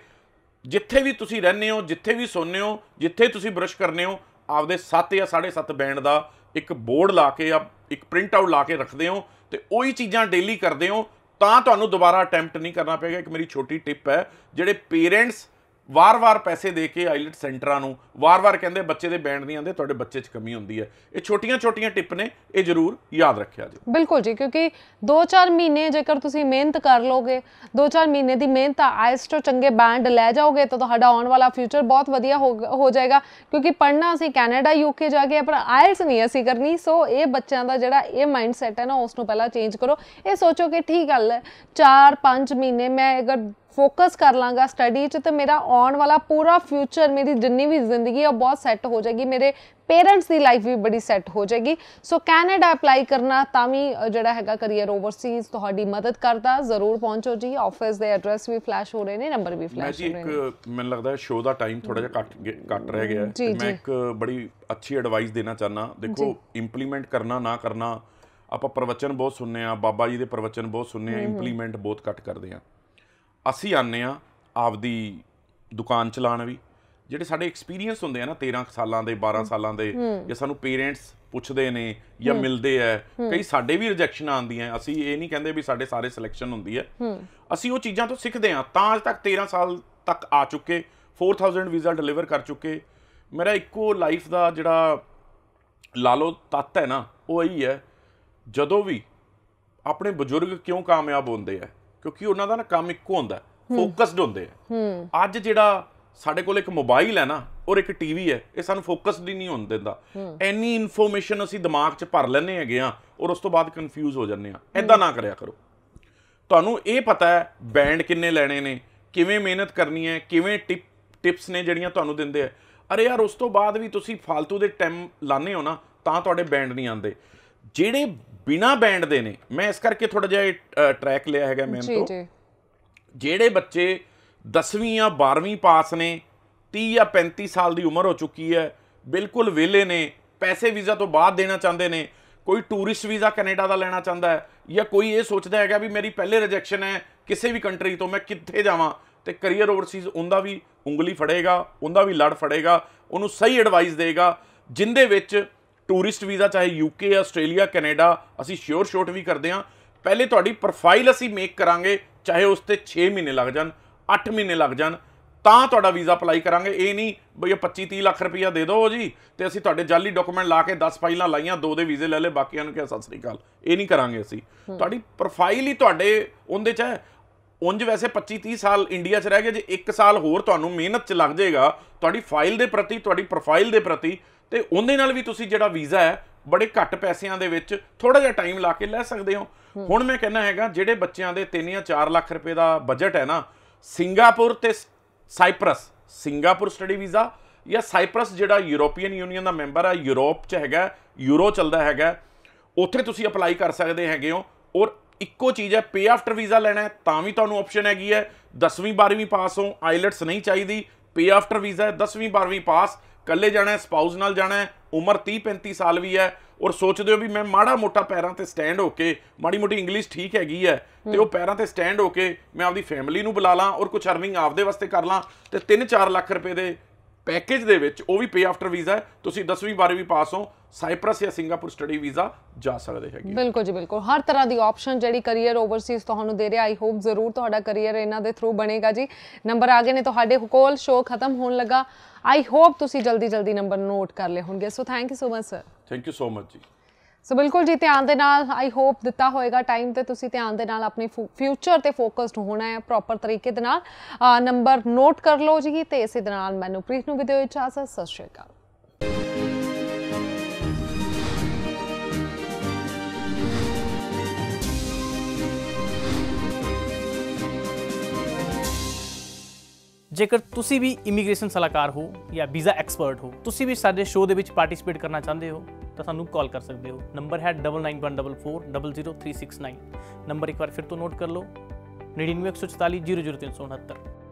ਜਿੱਥੇ ਵੀ ਤੁਸੀਂ ਰਹਿੰਦੇ ਹੋ ਜਿੱਥੇ ਵੀ ਸੌਂਦੇ ਹੋ ਜਿੱਥੇ ਤੁਸੀਂ ਬਰਸ਼ ਕਰਨੇ ਹੋ ਆਪਦੇ 7 ਜਾਂ 7.5 ਬੈਂਡ ਦਾ ਇੱਕ ਬੋਰਡ ਲਾ ਕੇ ਆ ਇੱਕ ਪ੍ਰਿੰਟ ਆਊਟ ਲਾ ਕੇ ਰੱਖਦੇ ਹੋ ਤੇ ਉਹੀ ਚੀਜ਼ਾਂ ਡੇਲੀ ਕਰਦੇ ਹੋ ਤਾਂ ਤੁਹਾਨੂੰ ਦੁਬਾਰਾ ਅਟੈਂਪਟ ਨਹੀਂ ਕਰਨਾ ਪਏਗਾ ਇੱਕ ਮੇਰੀ ਛੋਟੀ ਟਿਪ ਹੈ ਜਿਹੜੇ ਪੇਰੈਂਟਸ ਵਾਰ-ਵਾਰ ਪੈਸੇ ਦੇ ਕੇ ਆਈਲਟ ਸੈਂਟਰਾਂ ਨੂੰ ਵਾਰ-ਵਾਰ ਕਹਿੰਦੇ ਬੱਚੇ ਦੇ ਬੈਂਡ ਨਹੀਂ ਆਂਦੇ ਤੁਹਾਡੇ ਬੱਚੇ 'ਚ ਕਮੀ ਹੁੰਦੀ ਹੈ ਇਹ ਛੋਟੀਆਂ-ਛੋਟੀਆਂ ਟਿਪ ਨੇ ਇਹ ਜ਼ਰੂਰ ਯਾਦ ਰੱਖਿਆ ਜੀ ਬਿਲਕੁਲ ਜੀ ਕਿਉਂਕਿ 2-4 ਮਹੀਨੇ ਜੇਕਰ ਤੁਸੀਂ ਮਿਹਨਤ ਕਰ ਲੋਗੇ 2-4 ਮਹੀਨੇ ਦੀ ਮਿਹਨਤ ਆ ਆਇਲਸ ਤੋਂ ਚੰਗੇ ਬੈਂਡ ਲੈ ਜਾਓਗੇ ਤਾਂ ਤੁਹਾਡਾ ਆਉਣ ਵਾਲਾ ਫਿਊਚਰ ਬਹੁਤ ਵਧੀਆ ਹੋ ਜਾਏਗਾ ਕਿਉਂਕਿ ਪੜ੍ਹਨਾ ਅਸੀਂ ਕੈਨੇਡਾ ਯੂਕੇ ਜਾ ਕੇ ਪਰ ਆਇਲਸ ਨਹੀਂ ਅਸੀਂ ਕਰਨੀ ਸੋ ਇਹ ਬੱਚਿਆਂ ਦਾ ਜਿਹੜਾ ਇਹ ਮਾਈਂਡਸੈਟ ਹੈ ਨਾ ਉਸ ਨੂੰ ਪਹਿਲਾਂ ਚੇਂਜ ਕਰੋ ਇਹ ਸੋਚੋ ਕਿ ਠੀਕ ਗੱਲ ਹੈ 4-5 ਮਹੀਨੇ ਮੈਂ ਅਗਰ ਫੋਕਸ ਕਰ ਲਾਂਗਾ ਸਟੱਡੀ 'ਚ ਤੇ ਮੇਰਾ ਆਉਣ ਵਾਲਾ ਪੂਰਾ ਫਿਊਚਰ ਮੇਰੀ ਜਿੰਨੀ ਵੀ ਜ਼ਿੰਦਗੀ ਆ ਬਹੁਤ ਸੈੱਟ ਹੋ ਜਾਏਗੀ ਮੇਰੇ ਪੇਰੈਂਟਸ ਦੀ ਲਾਈਫ ਵੀ ਬੜੀ ਸੈੱਟ ਹੋ ਜਾਏਗੀ ਸੋ ਕੈਨੇਡਾ ਅਪਲਾਈ ਕਰਨਾ ਤਾਂ ਵੀ ਜਿਹੜਾ ਹੈਗਾ ਕਰੀਅਰ ਓਵਰਸੀਜ਼ ਤੁਹਾਡੀ ਮਦਦ ਕਰਦਾ ਜ਼ਰੂਰ ਪਹੁੰਚੋ ਜੀ ਆਫਿਸ ਦੇ ਐਡਰੈਸ ਵੀ ਫਲੈਸ਼ ਹੋ ਰਹੇ ਨੇ ਨੰਬਰ ਵੀ ਫਲੈਸ਼ ਹੋ ਰਹੇ ਨੇ ਮੈਂ ਇੱਕ ਮੈਨੂੰ ਲੱਗਦਾ ਸ਼ੋ ਦਾ ਟਾਈਮ ਥੋੜਾ ਜਿਹਾ ਘੱਟ ਘੱਟ ਰਹਿ ਗਿਆ ਤੇ ਮੈਂ ਇੱਕ ਬੜੀ ਅੱਛੀ ਐਡਵਾਈਸ ਦੇਣਾ ਚਾਹਨਾ ਦੇਖੋ ਇੰਪਲੀਮੈਂਟ ਕਰਨਾ ਨਾ ਕਰਨਾ ਆਪਾਂ ਪ੍ਰਵਚਨ ਬਹੁਤ ਸੁਣਨੇ ਆ ਬਾਬਾ ਜੀ ਦੇ ਪ੍ਰਵਚਨ ਬਹੁਤ ਸੁਣਨੇ ਆ ਇੰਪਲੀਮੈਂਟ ਬਹੁਤ ਕੱਟ ਕਰਦੇ ਆ ਅਸੀਂ ਆਨੇ ਆ ਆਪਦੀ ਦੁਕਾਨ ਚਲਾਣ ਵੀ ਜਿਹੜੇ ਸਾਡੇ ਐਕਸਪੀਰੀਅੰਸ ਹੁੰਦੇ ਆ ਨਾ 13 ਸਾਲਾਂ ਦੇ 12 ਸਾਲਾਂ ਦੇ ਜੇ ਸਾਨੂੰ ਪੇਰੈਂਟਸ ਪੁੱਛਦੇ ਨੇ ਜਾਂ ਮਿਲਦੇ ਆ ਕਈ ਸਾਡੇ ਵੀ ਰਿਜੈਕਸ਼ਨ ਆਉਂਦੀਆਂ ਅਸੀਂ ਇਹ ਨਹੀਂ ਕਹਿੰਦੇ ਵੀ ਸਾਡੇ ਸਾਰੇ ਸਿਲੈਕਸ਼ਨ ਹੁੰਦੀ ਹੈ ਅਸੀਂ ਉਹ ਚੀਜ਼ਾਂ ਤੋਂ ਸਿੱਖਦੇ ਆ ਤਾਂ ਅਜ ਤੱਕ 13 ਸਾਲ ਤੱਕ ਆ ਚੁੱਕੇ 4000 ਵੀਜ਼ਾ ਡਿਲੀਵਰ ਕਰ ਚੁੱਕੇ ਮੇਰਾ ਇੱਕੋ ਲਾਈਫ ਦਾ ਜਿਹੜਾ ਲਾਲੋ ਤੱਤ ਹੈ ਨਾ ਉਹ ਇਹੀ ਹੈ ਜਦੋਂ ਵੀ ਆਪਣੇ ਬਜ਼ੁਰਗ ਕਿਉਂ ਕਾਮਯਾਬ ਹੁੰਦੇ ਆ ਕਿਉਂਕਿ ਉਹਨਾਂ ਦਾ ਨਾ ਕੰਮ ਇੱਕੋ ਹੁੰਦਾ ਫੋਕਸਡ ਹੁੰਦੇ ਆ ਅੱਜ ਜਿਹੜਾ ਸਾਡੇ ਕੋਲ ਇੱਕ ਮੋਬਾਈਲ ਹੈ ਨਾ ਔਰ ਇੱਕ ਟੀਵੀ ਹੈ ਇਹ ਸਾਨੂੰ ਫੋਕਸਡ ਹੀ ਨਹੀਂ ਹੋਣ ਦਿੰਦਾ ਐਨੀ ਇਨਫੋਰਮੇਸ਼ਨ ਅਸੀਂ ਦਿਮਾਗ 'ਚ ਭਰ ਲੈਨੇ ਹੈਗੇ ਆ ਔਰ ਉਸ ਤੋਂ ਬਾਅਦ ਕਨਫਿਊਜ਼ ਹੋ ਜਾਂਦੇ ਆ ਐਦਾਂ ਨਾ ਕਰਿਆ ਕਰੋ ਤੁਹਾਨੂੰ ਇਹ ਪਤਾ ਹੈ ਬੈਂਡ ਕਿੰਨੇ ਲੈਣੇ ਨੇ ਕਿਵੇਂ ਮਿਹਨਤ ਕਰਨੀ ਹੈ ਕਿਵੇਂ ਟਿਪ ਟਿਪਸ ਨੇ ਜਿਹੜੀਆਂ ਤੁਹਾਨੂੰ ਦਿੰਦੇ ਆ ਅਰੇ ਯਾਰ ਉਸ ਤੋਂ ਬਾਅਦ ਵੀ ਤੁਸੀਂ ਫालतू ਦੇ ਟਾਈਮ ਲਾਣੇ ਹੋ ਨਾ ਤਾਂ ਤੁਹਾਡੇ ਬੈਂਡ ਨਹੀਂ ਆਉਂਦੇ ਜਿਹੜੇ ਬਿਨਾ ਬੈਂਡ ਦੇ ਨੇ ਮੈਂ ਇਸ ਕਰਕੇ ਥੋੜਾ ਜਿਹਾ ਟਰੈਕ ਲਿਆ ਹੈਗਾ ਮੈਂ ਤੋਂ ਜਿਹੜੇ ਬੱਚੇ 10ਵੀਂ ਜਾਂ 12ਵੀਂ ਪਾਸ ਨੇ 30 ਜਾਂ 35 ਸਾਲ ਦੀ ਉਮਰ ਹੋ ਚੁੱਕੀ ਹੈ ਬਿਲਕੁਲ ਵਿਹਲੇ ਨੇ ਪੈਸੇ ਵੀਜ਼ਾ ਤੋਂ ਬਾਅਦ ਦੇਣਾ ਚਾਹੁੰਦੇ ਨੇ ਕੋਈ ਟੂਰਿਸਟ ਵੀਜ਼ਾ ਕੈਨੇਡਾ ਦਾ ਲੈਣਾ ਚਾਹੁੰਦਾ ਹੈ ਜਾਂ ਕੋਈ ਇਹ ਸੋਚਦਾ ਹੈਗਾ ਵੀ ਮੇਰੀ ਪਹਿਲੇ ਰਿਜੈਕਸ਼ਨ ਹੈ ਕਿਸੇ ਵੀ ਕੰਟਰੀ ਤੋਂ ਮੈਂ ਕਿੱਥੇ ਜਾਵਾਂ ਤੇ ਕੈਰੀਅਰ ਓਵਰਸੀਜ਼ ਉਹਦਾ ਵੀ ਉਂਗਲੀ ਫੜੇਗਾ ਉਹਦਾ ਵੀ ਲੜ ਫੜੇਗਾ ਉਹਨੂੰ ਸਹੀ ਐਡਵਾਈਸ ਦੇਗਾ ਜਿੰਦੇ ਵਿੱਚ ਟੂਰਿਸਟ ਵੀਜ਼ਾ ਚਾਹੇ ਯੂਕੇ ਆਸਟ੍ਰੇਲੀਆ ਕੈਨੇਡਾ ਅਸੀਂ ਸ਼ੋਰ ਸ਼ੋਟ ਵੀ ਕਰਦੇ ਹਾਂ ਪਹਿਲੇ ਤੁਹਾਡੀ ਪ੍ਰੋਫਾਈਲ ਅਸੀਂ ਮੇਕ ਕਰਾਂਗੇ ਚਾਹੇ ਉਸ ਤੇ 6 ਮਹੀਨੇ ਲੱਗ ਜਾਣ 8 ਮਹੀਨੇ ਲੱਗ ਜਾਣ ਤਾਂ ਤੁਹਾਡਾ ਵੀਜ਼ਾ ਅਪਲਾਈ ਕਰਾਂਗੇ ਇਹ ਨਹੀਂ ਬਈ 25 30 ਲੱਖ ਰੁਪਈਆ ਦੇ ਦਿਓ ਜੀ ਤੇ ਅਸੀਂ ਤੁਹਾਡੇ ਜਾਲੀ ਡਾਕੂਮੈਂਟ ਲਾ ਕੇ 10 ਫਾਈਲਾਂ ਲਾਈਆਂ ਦੋ ਦੇ ਵੀਜ਼ੇ ਲੈ ਲੈ ਬਾਕੀਆਂ ਨੂੰ ਕਿਹਾ ਸਤਿ ਸ੍ਰੀ ਅਕਾਲ ਇਹ ਨਹੀਂ ਕਰਾਂਗੇ ਅਸੀਂ ਤੁਹਾਡੀ ਪ੍ਰੋਫਾਈਲ ਹੀ ਤੁਹਾਡੇ ਉਹਦੇ ਚ ਹੈ ਉੰਜ ਵੈਸੇ 25 30 ਸਾਲ ਇੰਡੀਆ 'ਚ ਰਹਿ ਗਏ ਜੇ 1 ਸਾਲ ਹੋਰ ਤੁਹਾਨੂੰ ਮਿਹਨਤ 'ਚ ਲੱਗ ਜਾਏਗਾ ਤੁਹਾਡੀ ਫਾਈਲ ਦੇ ਪ੍ਰਤੀ ਤੁਹਾਡੀ ਪ੍ਰੋਫਾਈਲ ਦੇ ਪ੍ਰਤੀ ਤੇ ਉਹਦੇ ਨਾਲ ਵੀ ਤੁਸੀਂ ਜਿਹੜਾ ਵੀਜ਼ਾ ਹੈ ਬੜੇ ਘੱਟ ਪੈਸਿਆਂ ਦੇ ਵਿੱਚ ਥੋੜਾ ਜਿਹਾ ਟਾਈਮ ਲਾ ਕੇ ਲੈ ਸਕਦੇ ਹੋ ਹੁਣ ਮੈਂ ਕਹਿਣਾ ਹੈਗਾ ਜਿਹੜੇ ਬੱਚਿਆਂ ਦੇ 3 ਜਾਂ 4 ਲੱਖ ਰੁਪਏ ਦਾ ਬਜਟ ਹੈ ਨਾ ਸਿੰਗਾਪੁਰ ਤੇ ਸਾਈਪਰਸ ਸਿੰਗਾਪੁਰ ਸਟੱਡੀ ਵੀਜ਼ਾ ਜਾਂ ਸਾਈਪਰਸ ਜਿਹੜਾ ਯੂਰੋਪੀਅਨ ਯੂਨੀਅਨ ਦਾ ਮੈਂਬਰ ਹੈ ਯੂਰਪ ਚ ਹੈਗਾ ਯੂਰੋ ਚੱਲਦਾ ਹੈਗਾ ਉੱਥੇ ਤੁਸੀਂ ਅਪਲਾਈ ਕਰ ਸਕਦੇ ਹੈਗੇ ਹੋ ਔਰ ਇੱਕੋ ਚੀਜ਼ ਹੈ ਪੇ ਆਫਟਰ ਵੀਜ਼ਾ ਲੈਣਾ ਤਾਂ ਵੀ ਤੁਹਾਨੂੰ ਆਪਸ਼ਨ ਹੈਗੀ ਹੈ 10ਵੀਂ 12ਵੀਂ ਪਾਸ ਹੋ ਆਈਲਟਸ ਨਹੀਂ ਚਾਹੀਦੀ ਪੇ ਆਫਟਰ ਵੀਜ਼ਾ ਹੈ 10ਵੀਂ 12ਵੀਂ ਪਾਸ ਕੱਲੇ ਜਾਣਾ ਹੈ ਸਪਾਊਸ ਨਾਲ ਜਾਣਾ ਹੈ ਉਮਰ 30 35 ਸਾਲ ਵੀ ਹੈ ਔਰ ਸੋਚਦੇ ਹੋ ਵੀ ਮੈਂ ਮਾੜਾ ਮੋਟਾ ਪੈਰਾਂ ਤੇ ਸਟੈਂਡ ਹੋ ਕੇ ਮਾੜੀ ਮੋਟੀ ਇੰਗਲਿਸ਼ ਠੀਕ ਹੈਗੀ ਹੈ ਤੇ ਉਹ ਪੈਰਾਂ ਤੇ ਸਟੈਂਡ ਹੋ ਕੇ ਮੈਂ ਆਪਦੀ ਫੈਮਿਲੀ ਨੂੰ ਬੁਲਾ ਲਾਂ ਔਰ ਕੁਝ ਅਰਨਿੰਗ ਆਪਦੇ ਵਾਸਤੇ ਕਰ ਲਾਂ ਤੇ 3-4 ਲੱਖ ਰੁਪਏ ਦੇ ਪੈਕੇਜ ਦੇ ਵਿੱਚ ਉਹ ਵੀ ਪੇ ਆਫਟਰ ਵੀਜ਼ਾ ਹੈ ਤੁਸੀਂ 10ਵੀਂ 12ਵੀਂ ਪਾਸ ਹੋ ਸਾਈਪ੍ਰਸ ਜਾਂ ਸਿੰਗਾਪੁਰ ਸਟੱਡੀ ਵੀਜ਼ਾ ਜਾ ਸਕਦੇ ਹੈਗੇ ਬਿਲਕੁਲ ਜੀ ਬਿਲਕੁਲ ਹਰ ਤਰ੍ਹਾਂ ਦੀ ਆਪਸ਼ਨ ਜਿਹੜੀ ਕੈਰੀਅਰ ਓਵਰਸੀਜ਼ ਤੁਹਾਨੂੰ ਦੇ ਰਿਹਾ ਆਈ ਹੋਪ ਜ਼ਰੂਰ ਤੁਹਾਡਾ ਕੈਰੀਅਰ ਇਹਨਾਂ ਦੇ ਥਰੂ ਬਣੇਗਾ ਜੀ ਨੰਬਰ ਆ ਗਏ ਨੇ ਤੁਹਾਡੇ ਕੋਲ ਸ਼ੋ ਖਤਮ ਹੋਣ ਲੱਗਾ ਆਈ ਹੋਪ ਤੁਸੀਂ ਜਲਦੀ ਜਲਦੀ ਨੰਬਰ ਨੋਟ ਕਰ ਲਏ ਹੋਣਗੇ so thank you so much sir thank you so much ਜੀ ਸੋ ਬਿਲਕੁਲ ਜੀ ਧਿਆਨ ਦੇ ਨਾਲ ਆਈ ਹੋਪ ਦਿੱਤਾ ਹੋਏਗਾ ਟਾਈਮ ਤੇ ਤੁਸੀਂ ਧਿਆਨ ਦੇ ਨਾਲ ਆਪਣੇ ਫਿਊਚਰ ਤੇ ਫੋਕਸਡ ਹੋਣਾ ਹੈ ਪ੍ਰੋਪਰ ਤਰੀਕੇ ਦੇ ਨਾਲ ਨੰਬਰ ਨੋਟ ਕਰ ਲਓ ਜੀ ਤੇ ਇਸੇ ਦੇ ਨਾਲ ਮੈਨੂੰ ਪ੍ਰੀਤ ਨੂੰ ਵੀ ਦਿਓ ਇਜਾਜ਼ਤ ਸਤਿ ਸ਼੍ਰੀ ਅਕਾਲ ਜੇਕਰ ਤੁਸੀਂ ਵੀ ਇਮੀਗ੍ਰੇਸ਼ਨ ਸਲਾਹਕਾਰ ਹੋ ਜਾਂ ਵੀਜ਼ਾ ਐਕਸਪਰਟ ਹੋ ਤੁਸੀਂ ਵੀ ਸਾਡੇ ਸ਼ੋਅ ਦੇ ਵਿੱਚ ਪਾਰਟਿਸਿਪੇਟ ਕਰਨਾ ਚਾਹੁੰਦੇ ਹੋ ਤਾਂ ਸਾਨੂੰ ਕਾਲ ਕਰ ਸਕਦੇ ਹੋ ਨੰਬਰ ਹੈ 9914400369 ਨੰਬਰ ਇੱਕ ਵਾਰ ਫਿਰ ਤੋਂ ਨੋਟ ਕਰ ਲਓ 9914400369